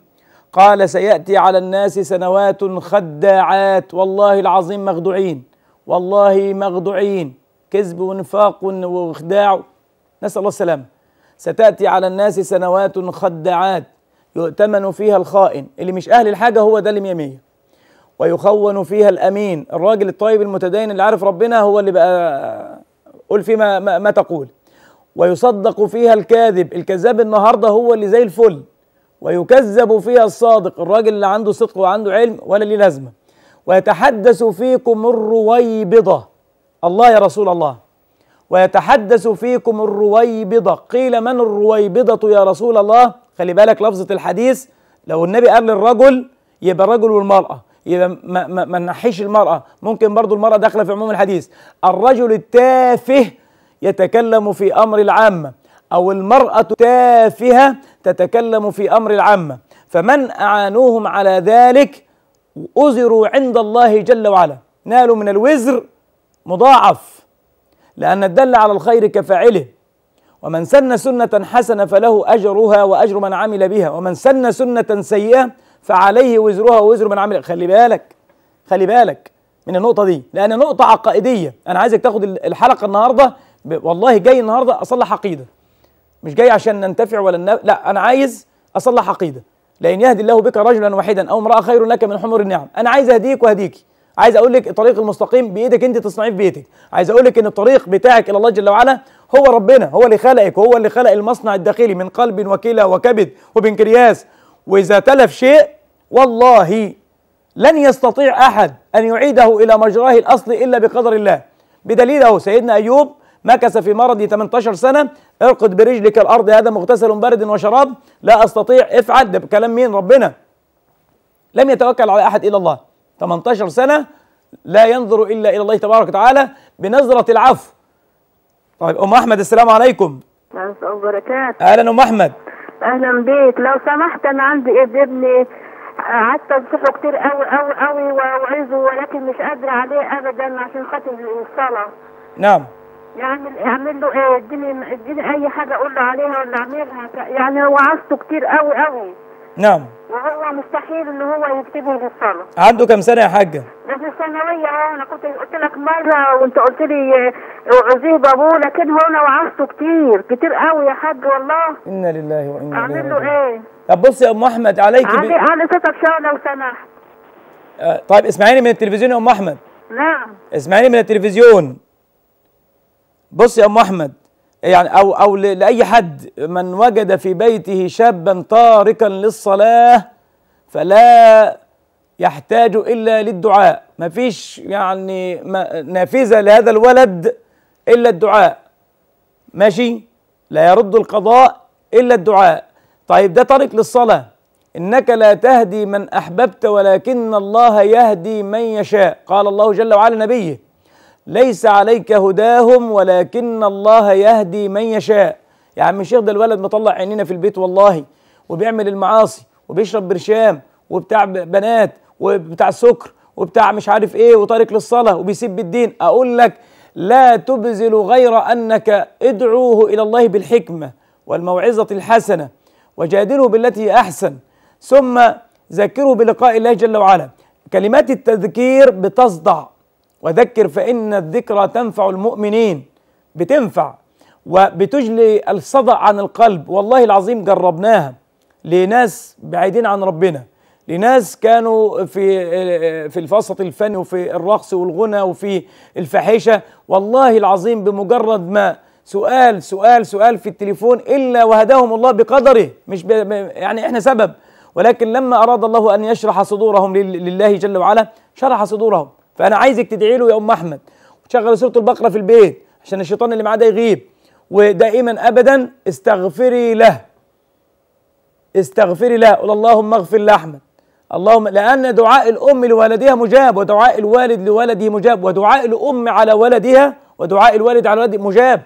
S1: قال سيأتي على الناس سنوات خداعات والله العظيم مخدوعين والله مخدوعين كذب ونفاق وخداع نسأل الله السلامة ستأتي على الناس سنوات خداعات يؤتمن فيها الخائن اللي مش أهل الحاجة هو ده اللي ميمية ويخون فيها الامين الراجل الطيب المتدين اللي عارف ربنا هو اللي بقى قول فيما ما, ما تقول ويصدق فيها الكاذب الكذاب النهارده هو اللي زي الفل ويكذب فيها الصادق الراجل اللي عنده صدق وعنده علم ولا ليه لازمه ويتحدث فيكم الرويبضه الله يا رسول الله ويتحدث فيكم الرويبضه قيل من الرويبضه يا رسول الله خلي بالك لفظه الحديث لو النبي قال للرجل يبقى الرجل والمراه اذا ما, ما, ما نحيش المرأة ممكن برضه المرأة داخلة في عموم الحديث الرجل التافه يتكلم في أمر العامة أو المرأة تافهة تتكلم في أمر العامة فمن أعانوهم على ذلك أزروا عند الله جل وعلا نالوا من الوزر مضاعف لأن الدل على الخير كفاعله ومن سن سنة حسنة فله أجرها وأجر من عمل بها ومن سن سنة سيئة فعليه وزرها ووزر من عمل خلي بالك خلي بالك من النقطة دي لأن نقطة عقائدية أنا عايزك تاخد الحلقة النهاردة والله جاي النهاردة أصلح عقيدة مش جاي عشان ننتفع ولا ننف... لا أنا عايز أصلح عقيدة لأن يهدي الله بك رجلا واحدا أو امرأة خير لك من حمر النعم أنا عايز أهديك وأهديكي عايز اقول لك الطريق المستقيم بايدك انت تصنعيه في بيتك عايز اقول لك ان الطريق بتاعك الى الله جل وعلا هو ربنا هو اللي خلقك وهو اللي خلق المصنع الداخلي من قلب وكلى وكبد وبنكرياس وإذا تلف شيء والله لن يستطيع أحد أن يعيده إلى مجراه الأصلي إلا بقدر الله بدليله سيدنا أيوب مكث في مرضه 18 سنة ارقد برجلك الأرض هذا مغتسل بارد وشراب لا أستطيع افعل ده بكلام مين ربنا لم يتوكل على أحد إلا الله 18 سنة لا ينظر إلا إلى الله تبارك وتعالى بنظرة العفو طيب أم أحمد السلام عليكم
S2: ورحمة الله وبركاته
S1: أهلا أم أحمد
S2: اهلا بيك لو سمحت انا عندي ابني قعدت آه، انصحه كتير قوي قوي قوي واوعظه ولكن مش قادره عليه ابدا عشان خاطر الصلاه نعم يعني اعمل له ايه اديني اديني اي حاجه اقول له عليها ولا اعملها يعني هو عصته كتير قوي قوي نعم وهو مستحيل ان هو يكتبه في الصاله
S1: عنده كام سنه يا حاجه
S2: ده في الثانويه اهو انا كنت قلت لك مره وانت قلت لي اعزيه آه، بابوه لكن هو انا وعظته كتير كتير قوي يا حاج والله
S1: انا لله وانا اليه اعمل له ايه طب بص يا ام احمد عليك علي علي
S2: صوتك شويه لو سمحت
S1: آه، طيب اسمعيني من التلفزيون يا ام احمد نعم اسمعيني من التلفزيون بص يا ام احمد يعني او او لاي حد من وجد في بيته شابا طارقا للصلاه فلا يحتاج الا للدعاء مفيش يعني نافذه لهذا الولد الا الدعاء ماشي لا يرد القضاء الا الدعاء طيب ده طريق للصلاه انك لا تهدي من احببت ولكن الله يهدي من يشاء قال الله جل وعلا نبيه ليس عليك هداهم ولكن الله يهدي من يشاء يا يعني عم الشيخ ده الولد مطلع عينينا في البيت والله وبيعمل المعاصي وبيشرب برشام وبتاع بنات وبتاع سكر وبتاع مش عارف ايه وطارق للصلاه وبيسب الدين اقول لك لا تبذل غير انك ادعوه الى الله بالحكمه والموعظه الحسنه وجادله بالتي احسن ثم ذكره بلقاء الله جل وعلا كلمات التذكير بتصدع وذكر فإن الذكرى تنفع المؤمنين بتنفع وبتجلي الصدى عن القلب والله العظيم جربناها لناس بعيدين عن ربنا لناس كانوا في في الوسط الفني وفي الرقص والغنى وفي الفاحشه والله العظيم بمجرد ما سؤال سؤال سؤال في التليفون الا وهداهم الله بقدره مش يعني احنا سبب ولكن لما اراد الله ان يشرح صدورهم لله جل وعلا شرح صدورهم فانا عايزك تدعي له يا ام احمد وتشغل سوره البقره في البيت عشان الشيطان اللي معاه ده يغيب ودائما ابدا استغفري له استغفري له قل اللهم اغفر لاحمد اللهم لان دعاء الام لولدها مجاب ودعاء الوالد لولده مجاب ودعاء الام على ولدها ودعاء الوالد على ولده مجاب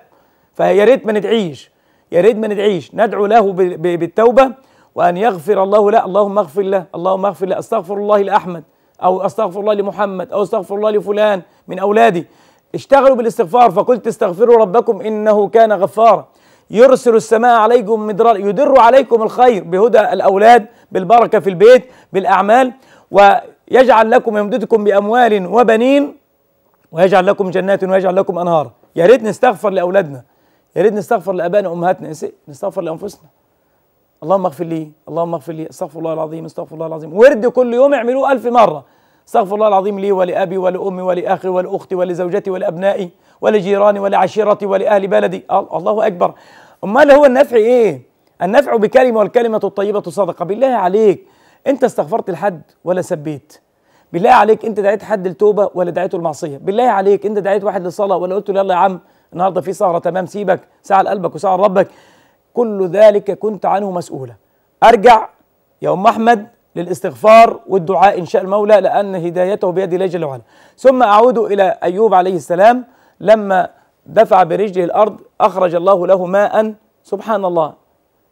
S1: فيا ريت ما ندعيش يا ريت ما ندعيش ندعو له بالتوبه وان يغفر الله له اللهم اغفر له اللهم اغفر له استغفر الله لاحمد او استغفر الله لمحمد او استغفر الله لفلان من اولادي اشتغلوا بالاستغفار فقلت استغفروا ربكم انه كان غفارا يرسل السماء عليكم مدرارا يدر عليكم الخير بهدى الاولاد بالبركه في البيت بالاعمال ويجعل لكم يمددكم باموال وبنين ويجعل لكم جنات ويجعل لكم انهارا يا ريت نستغفر لاولادنا يا ريت نستغفر لابائنا وامهاتنا نستغفر لانفسنا اللهم اغفر لي اللهم اغفر لي استغفر الله العظيم استغفر الله العظيم ورد كل يوم اعملوه ألف مرة استغفر الله العظيم لي ولأبي ولأمي ولأخي ولأختي ولزوجتي ولأبنائي ولجيراني ولعشيرتي ولأهل بلدي الله أكبر أمال هو النفع إيه؟ النفع بكلمة والكلمة الطيبة صدقة بالله عليك أنت استغفرت لحد ولا سبيت بالله عليك أنت دعيت حد لتوبة ولا دعيته المعصية بالله عليك أنت دعيت واحد للصلاة ولا قلت له يلا يا عم النهارده في سهرة تمام سيبك ساعة لقلبك وساعة لربك كل ذلك كنت عنه مسؤولا ارجع يا ام احمد للاستغفار والدعاء ان شاء المولى لان هدايته بيد الله جل وعلا ثم اعود الى ايوب عليه السلام لما دفع برجله الارض اخرج الله له ماء سبحان الله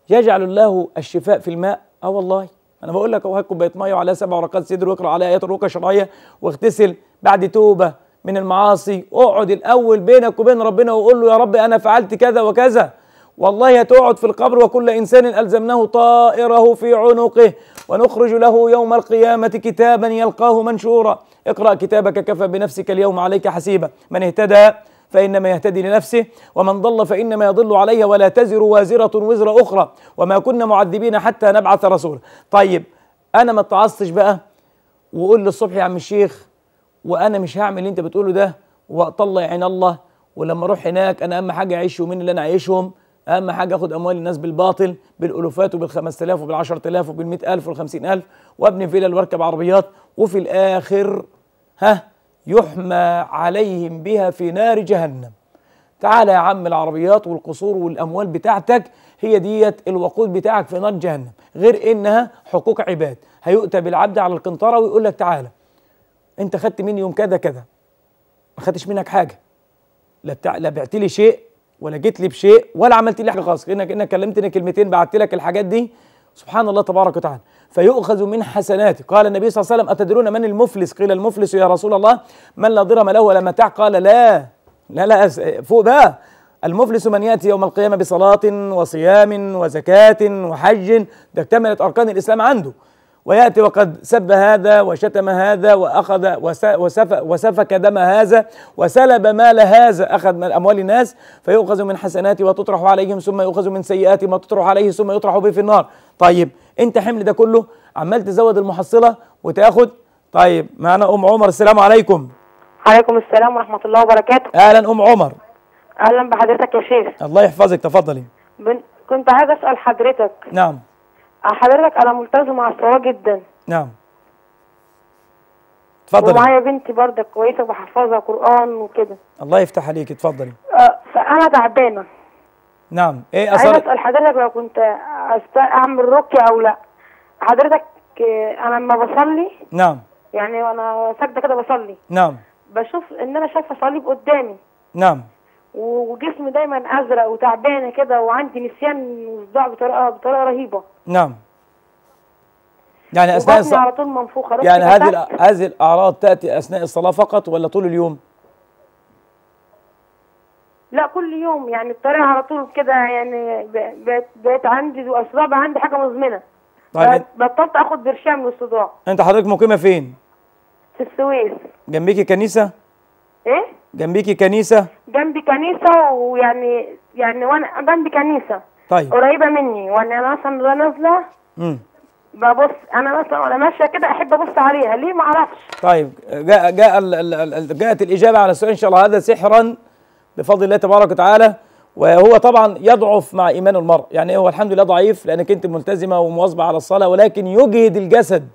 S1: يجعل الله الشفاء في الماء اه والله انا بقول لك اهو هات كوبايه ميه وعليها سبع ورقات سدر واقرا عليها ايات الرقى الشرعيه واغتسل بعد توبه من المعاصي اقعد الاول بينك وبين ربنا وقول له يا رب انا فعلت كذا وكذا والله هتقعد في القبر وكل إنسان ألزمناه طائره في عنقه ونخرج له يوم القيامة كتابا يلقاه منشورا اقرأ كتابك كفى بنفسك اليوم عليك حسيبا من اهتدى فإنما يهتدي لنفسه ومن ضل فإنما يضل عليها ولا تزر وازرة وزر أخرى وما كنا معذبين حتى نبعث رسولا طيب أنا ما اتعصش بقى وقول للصبح يا عم الشيخ وأنا مش هعمل اللي أنت بتقوله ده وأطلع عين الله ولما أروح هناك أنا أهم حاجة أعيش يومين اللي أنا عايشهم اهم حاجه اخد اموال الناس بالباطل بالالوفات وبال5000 وبال10000 وبال100000 وال50000 وابني فيلل واركب عربيات وفي الاخر ها يحمى عليهم بها في نار جهنم تعالى يا عم العربيات والقصور والاموال بتاعتك هي ديت الوقود بتاعك في نار جهنم غير انها حقوق عباد هيؤتى بالعبد على القنطره ويقول لك تعالى انت خدت مني يوم كذا كذا ما خدتش منك حاجه لا لا بعت لي شيء ولا جيت لي بشيء ولا عملت لي حاجه خالص انك انك كلمتني كلمتين بعت لك الحاجات دي سبحان الله تبارك وتعالى فيؤخذ من حسناته قال النبي صلى الله عليه وسلم أتدرون من المفلس قيل المفلس يا رسول الله من لا ضرم له ولا متاع قال لا لا لا فوق بقى المفلس من يأتي يوم القيامة بصلاة وصيام وزكاة وحج ده اكتملت أركان الإسلام عنده ويأتي وقد سب هذا وشتم هذا وأخذ وسفك, دم هذا وسلب مال هذا أخذ من أموال الناس فيؤخذ من حسناته وتطرح عليهم ثم يؤخذ من سيئاتي ما تطرح عليه ثم يطرح به في النار طيب أنت حمل ده كله عمال تزود المحصلة وتاخد طيب معنا أم عمر السلام عليكم عليكم السلام ورحمة الله وبركاته أهلا أم عمر أهلا بحضرتك يا شيخ الله يحفظك تفضلي كنت عايز أسأل حضرتك نعم
S2: حضرتك انا ملتزمه على الصلاه جدا
S1: نعم اتفضلي ومعايا
S2: بنتي برضك كويسه بحفظها قران وكده
S1: الله يفتح عليك اتفضلي
S2: أه فانا تعبانه
S1: نعم ايه اثر عايز اسال
S2: حضرتك لو كنت اعمل ركية او لا حضرتك أه، انا لما بصلي نعم يعني وانا ساكته كده بصلي نعم بشوف ان انا شايفه صليب قدامي نعم وجسمي دايما ازرق وتعبانه كده وعندي نسيان وصداع بطريقه بطريقه رهيبه
S1: نعم يعني اثناء الصلاه على
S2: طول منفوخه يعني هذه
S1: هذه الاعراض تاتي اثناء الصلاه فقط ولا طول اليوم؟
S2: لا كل يوم يعني الطريقه على طول كده يعني بقت بقت عندي واصلا بقى عندي حاجه مزمنه طيب بطلت اخد برشام للصداع
S1: انت حضرتك مقيمه فين؟ في السويس جنبيكي كنيسه؟ ايه؟ جنبيكي كنيسه؟
S2: جنبي كنيسه ويعني يعني وانا جنبي كنيسه طيب قريبه مني وانا مثلا لا نازله ببص انا مثلا وانا ماشيه كده احب ابص عليها ليه ما اعرفش
S1: طيب جاء جاء ال ال جاءت الاجابه على السؤال ان شاء الله هذا سحرا بفضل الله تبارك وتعالى وهو طبعا يضعف مع ايمان المرء يعني هو الحمد لله ضعيف لانك انت ملتزمه ومواظبه على الصلاه ولكن يجهد الجسد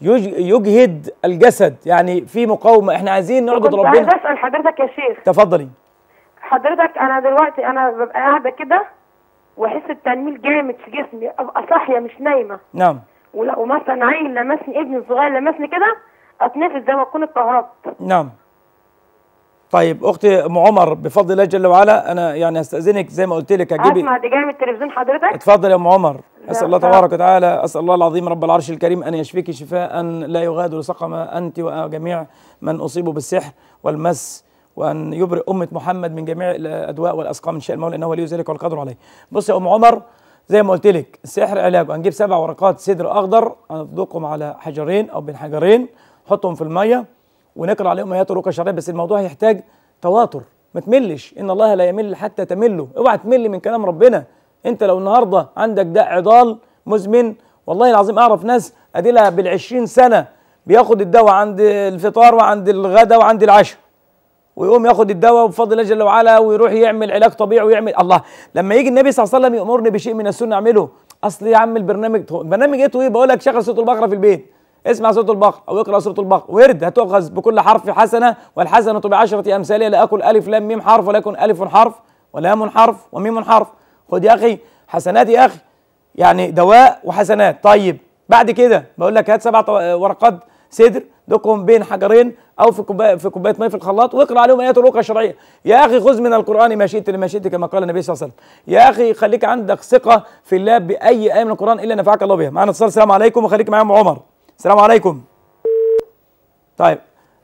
S1: يجهد الجسد يعني في مقاومه احنا عايزين نعبد ربنا عايز اسال حضرتك يا شيخ تفضلي
S2: حضرتك انا دلوقتي انا ببقى قاعده كده واحس بتنميل جامد في جسمي ابقى صاحيه مش نايمه نعم ولو مثلا عين لمسني ابني الصغير لمسني كده اتنفس زي ما اكون اتكهربت
S1: نعم طيب اختي ام عمر بفضل الله جل وعلا انا يعني استاذنك زي ما قلت لك هجيبي اسمع
S2: دي جايه من التلفزيون حضرتك
S1: اتفضل يا ام عمر اسال الله تبارك وتعالى اسال الله العظيم رب العرش الكريم ان يشفيك شفاء لا يغادر سقما انت وجميع من اصيبوا بالسحر والمس وان يبرئ امه محمد من جميع الادواء والاسقام ان شاء المولى انه ولي ذلك والقدر عليه بص يا ام عمر زي ما قلت لك السحر علاجه هنجيب سبع ورقات سدر اخضر هندقهم على حجرين او بين حجرين نحطهم في الميه ونقرا عليهم ايات الرقى الشرعيه بس الموضوع يحتاج تواتر ما تملش ان الله لا يمل حتى تمله اوعى تمل من كلام ربنا انت لو النهارده عندك داء عضال مزمن والله العظيم اعرف ناس اديلها بال20 سنه بياخد الدواء عند الفطار وعند الغداء وعند العشاء ويقوم ياخد الدواء بفضل الله جل وعلا ويروح يعمل علاج طبيعي ويعمل الله لما يجي النبي صلى الله عليه وسلم يامرني بشيء من السنه اعمله اصل يا عم البرنامج برنامج ايه طويل بقول لك شغل سوره البقره في البيت اسمع سوره البقره او اقرا سوره البقره ورد هتؤخذ بكل حرف حسنه والحسنه بعشره امثالها لا اكل الف لام ميم حرف ولكن الف حرف ولام حرف وميم حرف خد يا اخي حسنات يا اخي يعني دواء وحسنات طيب بعد كده بقول لك هات سبع ورقات سدر دقهم بين حجرين او في كوبايه في كوبايه مي في الخلاط واقرا عليهم ايات الرقيه الشرعيه يا اخي خذ من القران ما شئت لما شئت كما قال النبي صلى الله عليه وسلم يا اخي خليك عندك ثقه في الله باي ايه من القران الا نفعك الله بها معنا اتصال السلام عليكم وخليك معايا ام عمر السلام عليكم طيب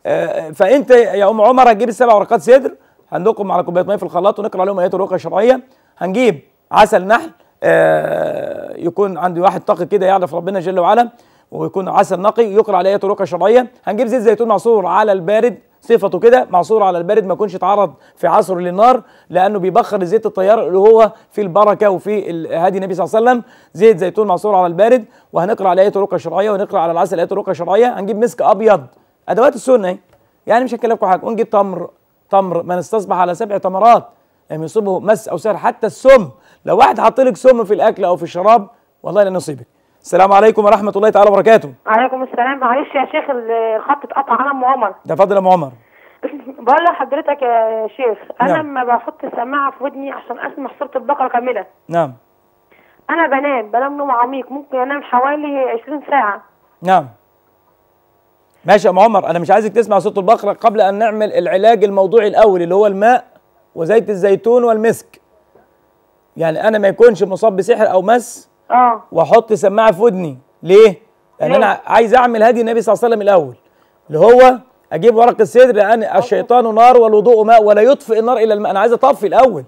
S1: آه، فانت يا ام عمر هتجيب السبع ورقات صدر هندقهم على كوبايه مي في الخلاط ونقرا عليهم ايات الرقيه الشرعيه هنجيب عسل نحل آه، يكون عندي واحد طاقي كده يعرف ربنا جل وعلا ويكون عسل نقي يقرا عليه طرق شرعيه هنجيب زيت زيتون معصور على البارد صفته كده معصور على البارد ما يكونش اتعرض في عصر للنار لانه بيبخر زيت الطيار اللي هو في البركه وفي هدي النبي صلى الله عليه وسلم زيت زيتون معصور على البارد وهنقرا عليه طرق شرعيه ونقرا على العسل عليه طرق شرعيه هنجيب مسك ابيض ادوات السنه يعني مش هكلمكم حاجه ونجيب تمر تمر من استصبح على سبع تمرات لم يعني يصيبه مس او سهر حتى السم لو واحد حط لك سم في الاكل او في الشراب والله لا نصيبك السلام عليكم ورحمه الله تعالى وبركاته
S2: وعليكم السلام معلش يا شيخ الخط اتقطع انا ام عمر
S1: ده فاضل ام عمر (laughs)
S2: بقول لحضرتك يا شيخ انا نعم. لما نعم. بحط السماعه في ودني عشان اسمع سوره البقره كامله نعم انا بنام بنام نوم عميق ممكن انام حوالي 20 ساعه
S1: نعم ماشي يا ام عمر انا مش عايزك تسمع سوره البقره قبل ان نعمل العلاج الموضوعي الاول اللي هو الماء وزيت الزيتون والمسك يعني انا ما يكونش مصاب بسحر او مس اه واحط سماعه في ودني ليه؟ لان انا عايز اعمل هدي النبي صلى الله عليه وسلم الاول اللي هو اجيب ورق السدر لان الشيطان نار والوضوء ماء ولا يطفئ النار الا الماء انا عايز اطفي الاول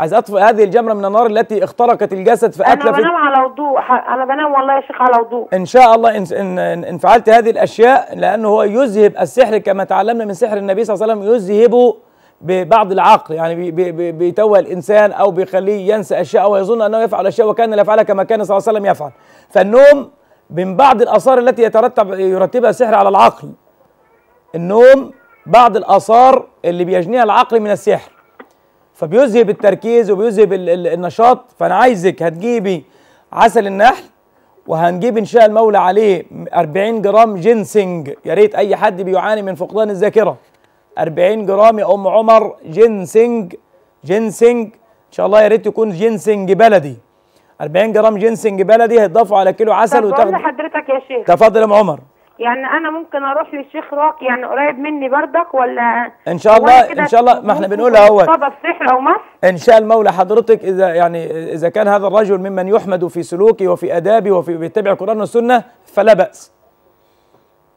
S1: عايز اطفئ هذه الجمره من النار التي اخترقت الجسد فاكلت انا بنام على وضوء انا بنام والله يا شيخ على وضوء ان شاء الله إن, إن, إن فعلت هذه الاشياء لانه هو يذهب السحر كما تعلمنا من سحر النبي صلى الله عليه وسلم يذهب ببعض العقل يعني بيتوه الانسان او بيخليه ينسى اشياء ويظن انه يفعل اشياء وكان لا يفعلها كما كان صلى الله عليه وسلم يفعل فالنوم من بعض الاثار التي يترتب يرتبها السحر على العقل النوم بعض الاثار اللي بيجنيها العقل من السحر فبيذهب التركيز وبيذهب النشاط فانا عايزك هتجيبي عسل النحل وهنجيب ان شاء المولى عليه 40 جرام جينسينج يا ريت اي حد بيعاني من فقدان الذاكره 40 جرام يا ام عمر جينسنج جينسنج ان شاء الله يا ريت يكون جينسنج بلدي 40 جرام جينسنج بلدي هيتضافوا على كيلو عسل وتاخد
S2: حضرتك يا شيخ تفضل يا ام عمر يعني انا ممكن اروح للشيخ راقي يعني قريب مني بردك ولا ان شاء الله ان شاء الله ما احنا بنقول اهوت
S1: ان شاء المولى حضرتك اذا يعني اذا كان هذا الرجل ممن يحمد في سلوكه وفي ادابه وفي بيتبع القران والسنه فلا باس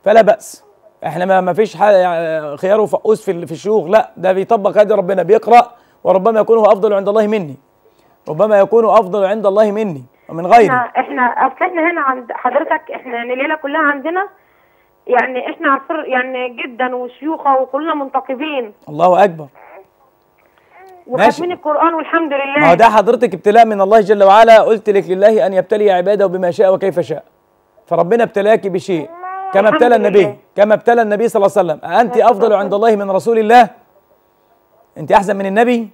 S1: فلا باس احنا ما, ما فيش يعني، خيار وفقوس في في الشيوخ لا ده بيطبق هذه ربنا بيقرا وربما يكون هو افضل عند الله مني ربما يكون افضل عند الله مني ومن غيري احنا احنا
S2: افكارنا هنا عند حضرتك احنا يعني الليله كلها عندنا يعني احنا عصر يعني جدا وشيوخه وكلنا منتقبين
S1: الله اكبر وختمين
S2: القران والحمد لله ما ده
S1: حضرتك ابتلاء من الله جل وعلا قلت لك لله ان يبتلي عباده بما شاء وكيف شاء فربنا ابتلاكي بشيء كما ابتلى النبي كما ابتلى النبي صلى الله عليه وسلم أنت أفضل عند الله من رسول الله أنت أحسن من النبي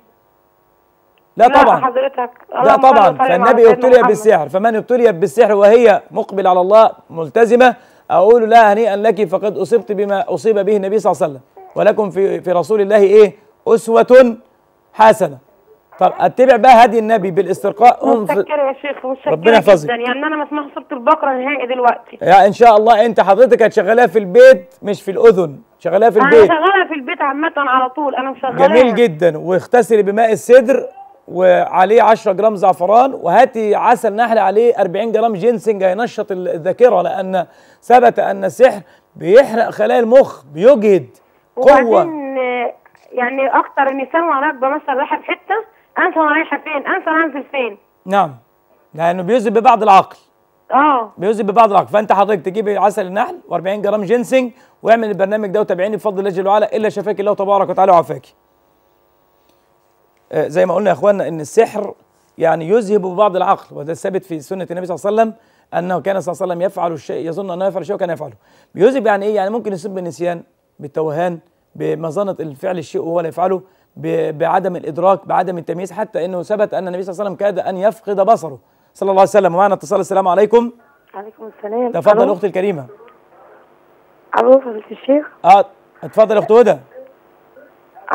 S1: لا طبعا
S2: حضرتك لا طبعا فالنبي ابتلي بالسحر
S1: فمن ابتلي بالسحر وهي مقبل على الله ملتزمة أقول لها هنيئا لك فقد أصبت بما أصيب به النبي صلى الله عليه وسلم ولكم في في رسول الله إيه أسوة حسنة طب اتبع بقى هدي النبي بالاسترقاء متشكر
S2: يا شيخ متشكر ربنا يحفظك يعني انا ما سمعت صوره البقره نهائي دلوقتي
S1: يا ان شاء الله انت حضرتك هتشغليها في البيت مش في الاذن شغليها في البيت انا
S2: شغاله في البيت عامه على طول انا مشغلاها جميل
S1: جدا واغتسلي بماء السدر وعليه 10 جرام زعفران وهاتي عسل نحل عليه 40 جرام جينسنج هينشط الذاكره لان ثبت ان السحر بيحرق خلايا المخ بيجهد قوه وبعدين
S2: يعني اكتر النساء وانا راكبه مثلا رايحه في حته انسى انا رايحه فين انسى انا هنزل فين
S1: نعم لانه بيذب ببعض العقل اه بيذهب ببعض العقل فانت حضرتك تجيبي عسل النحل و40 جرام جينسنج واعمل البرنامج ده وتابعيني بفضل الله جل وعلا الا شفاك الله تبارك وتعالى وعافاكي آه زي ما قلنا يا اخواننا ان السحر يعني يذهب ببعض العقل وده ثابت في سنه النبي صلى الله عليه وسلم انه كان صلى الله عليه وسلم يفعل الشيء يظن انه يفعل الشيء وكان يفعله بيذهب يعني ايه يعني ممكن يصيب بالنسيان بالتوهان بمظنه الفعل الشيء وهو لا يفعله بعدم الادراك بعدم التمييز حتى انه ثبت ان النبي صلى الله عليه وسلم كاد ان يفقد بصره صلى الله عليه وسلم ومعنا اتصال السلام عليكم
S2: عليكم السلام تفضل اختي
S1: الكريمه الو
S2: فضيله الشيخ
S1: اه اتفضل اخت هدى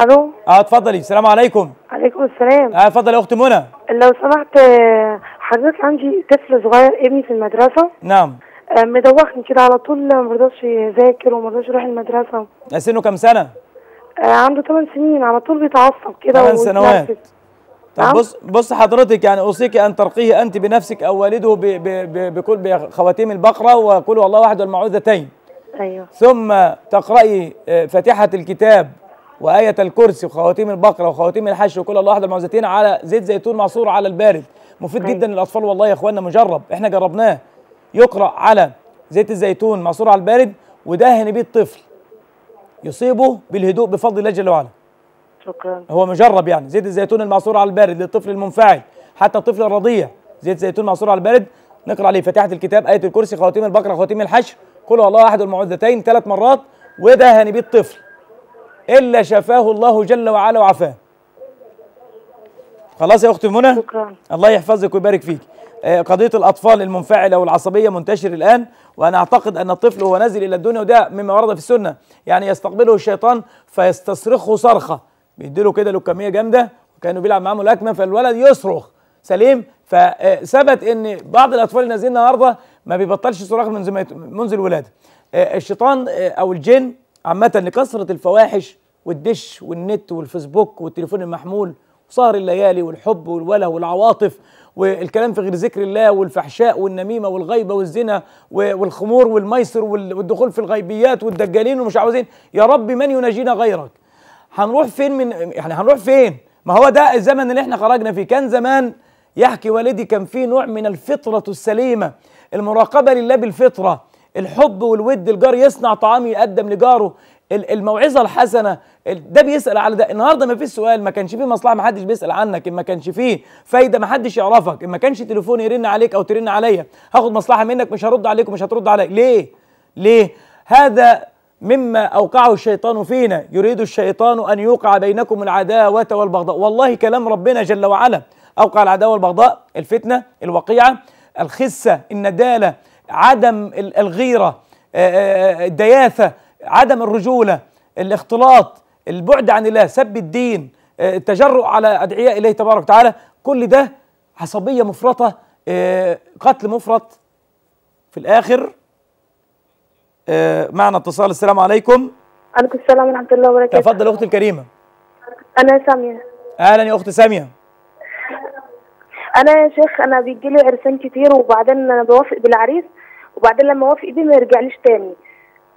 S1: الو اه اتفضلي السلام عليكم
S2: عليكم السلام
S1: اه اتفضلي يا اخت منى
S2: لو سمحت آه، حضرتك عندي طفل صغير ابني في المدرسه نعم آه، مدوخني كده على طول ما برضاش يذاكر وما برضاش يروح المدرسه
S1: سنه كام سنه
S2: آه، عنده 8 سنين على طول بيتعصب كده 8 سنوات طب نعم؟ بص
S1: بص حضرتك يعني اوصيك ان ترقيه انت بنفسك او والده بكل بخواتيم البقره وقولوا الله واحد والمعوذتين ايوه ثم تقراي آه، فاتحه الكتاب وآية الكرسي وخواتيم البقرة وخواتيم الحش وكل الله واحدة المعوذتين على زيت زيتون معصور على البارد مفيد جدا أيوه. للأطفال والله يا إخواننا مجرب إحنا جربناه يقرأ على زيت الزيتون معصور على البارد ودهن بيه الطفل يصيبه بالهدوء بفضل الله جل وعلا شكرا هو مجرب يعني زيت الزيتون المعصور على البارد للطفل المنفعل حتى الطفل الرضيع زيت زيتون معصور على البارد نقرا عليه فاتحه الكتاب ايه الكرسي خواتيم البقره خواتيم الحشر قل الله احد المعوذتين ثلاث مرات وده هنبيه الطفل الا شفاه الله جل وعلا وعافاه خلاص يا اختي منى شكرا الله يحفظك ويبارك فيك آه، قضيه الاطفال المنفعله والعصبيه منتشر الان وانا اعتقد ان الطفل هو نازل الى الدنيا وده مما ورد في السنه يعني يستقبله الشيطان فيستصرخه صرخه بيديله كده كميه جامده وكانه بيلعب معاه ملاكمه فالولد يصرخ سليم فثبت ان بعض الاطفال النازلين النهارده ما بيبطلش صراخ منذ منذ الولاده آه، الشيطان آه، او الجن عامه لكثره الفواحش والدش والنت والفيسبوك والتليفون المحمول وسهر الليالي والحب والوله والعواطف والكلام في غير ذكر الله والفحشاء والنميمه والغيبه والزنا والخمور والميسر والدخول في الغيبيات والدجالين ومش عاوزين يا رب من يناجينا غيرك هنروح فين من يعني هنروح فين ما هو ده الزمن اللي احنا خرجنا فيه كان زمان يحكي والدي كان فيه نوع من الفطره السليمه المراقبه لله بالفطره الحب والود الجار يصنع طعام يقدم لجاره الموعظه الحسنه ده بيسال على ده النهارده ما فيش سؤال ما كانش فيه مصلحه ما حدش بيسال عنك ان ما كانش فيه فايده ما حدش يعرفك ان ما كانش تليفون يرن عليك او ترن عليا هاخد مصلحه منك مش هرد عليك ومش هترد عليك ليه ليه هذا مما اوقعه الشيطان فينا يريد الشيطان ان يوقع بينكم العداوه والبغضاء والله كلام ربنا جل وعلا اوقع العداوه والبغضاء الفتنه الوقيعه الخسه النداله عدم الغيره آه، آه، آه، الدياثه عدم الرجولة الاختلاط البعد عن الله سب الدين آه، التجرؤ على أدعياء إليه تبارك وتعالى كل ده عصبية مفرطة آه، قتل مفرط في الآخر آه، معنا اتصال السلام عليكم عليكم السلام ورحمة الله وبركاته تفضل أختي الكريمة
S2: أنا سامية
S1: أهلا يا أخت سامية
S2: أنا يا شيخ أنا بيجي لي عرسان كتير وبعدين أنا بوافق بالعريس وبعدين لما أوافق بيه ما يرجعليش تاني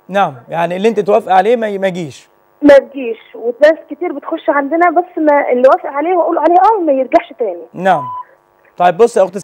S1: نعم يعني اللي انت توافق عليه ما يجيش
S2: ما يجيش وناس كتير بتخش عندنا بس ما اللي وافق عليه واقول عليه اه ما يرجعش تاني
S1: نعم طيب بص يا اختي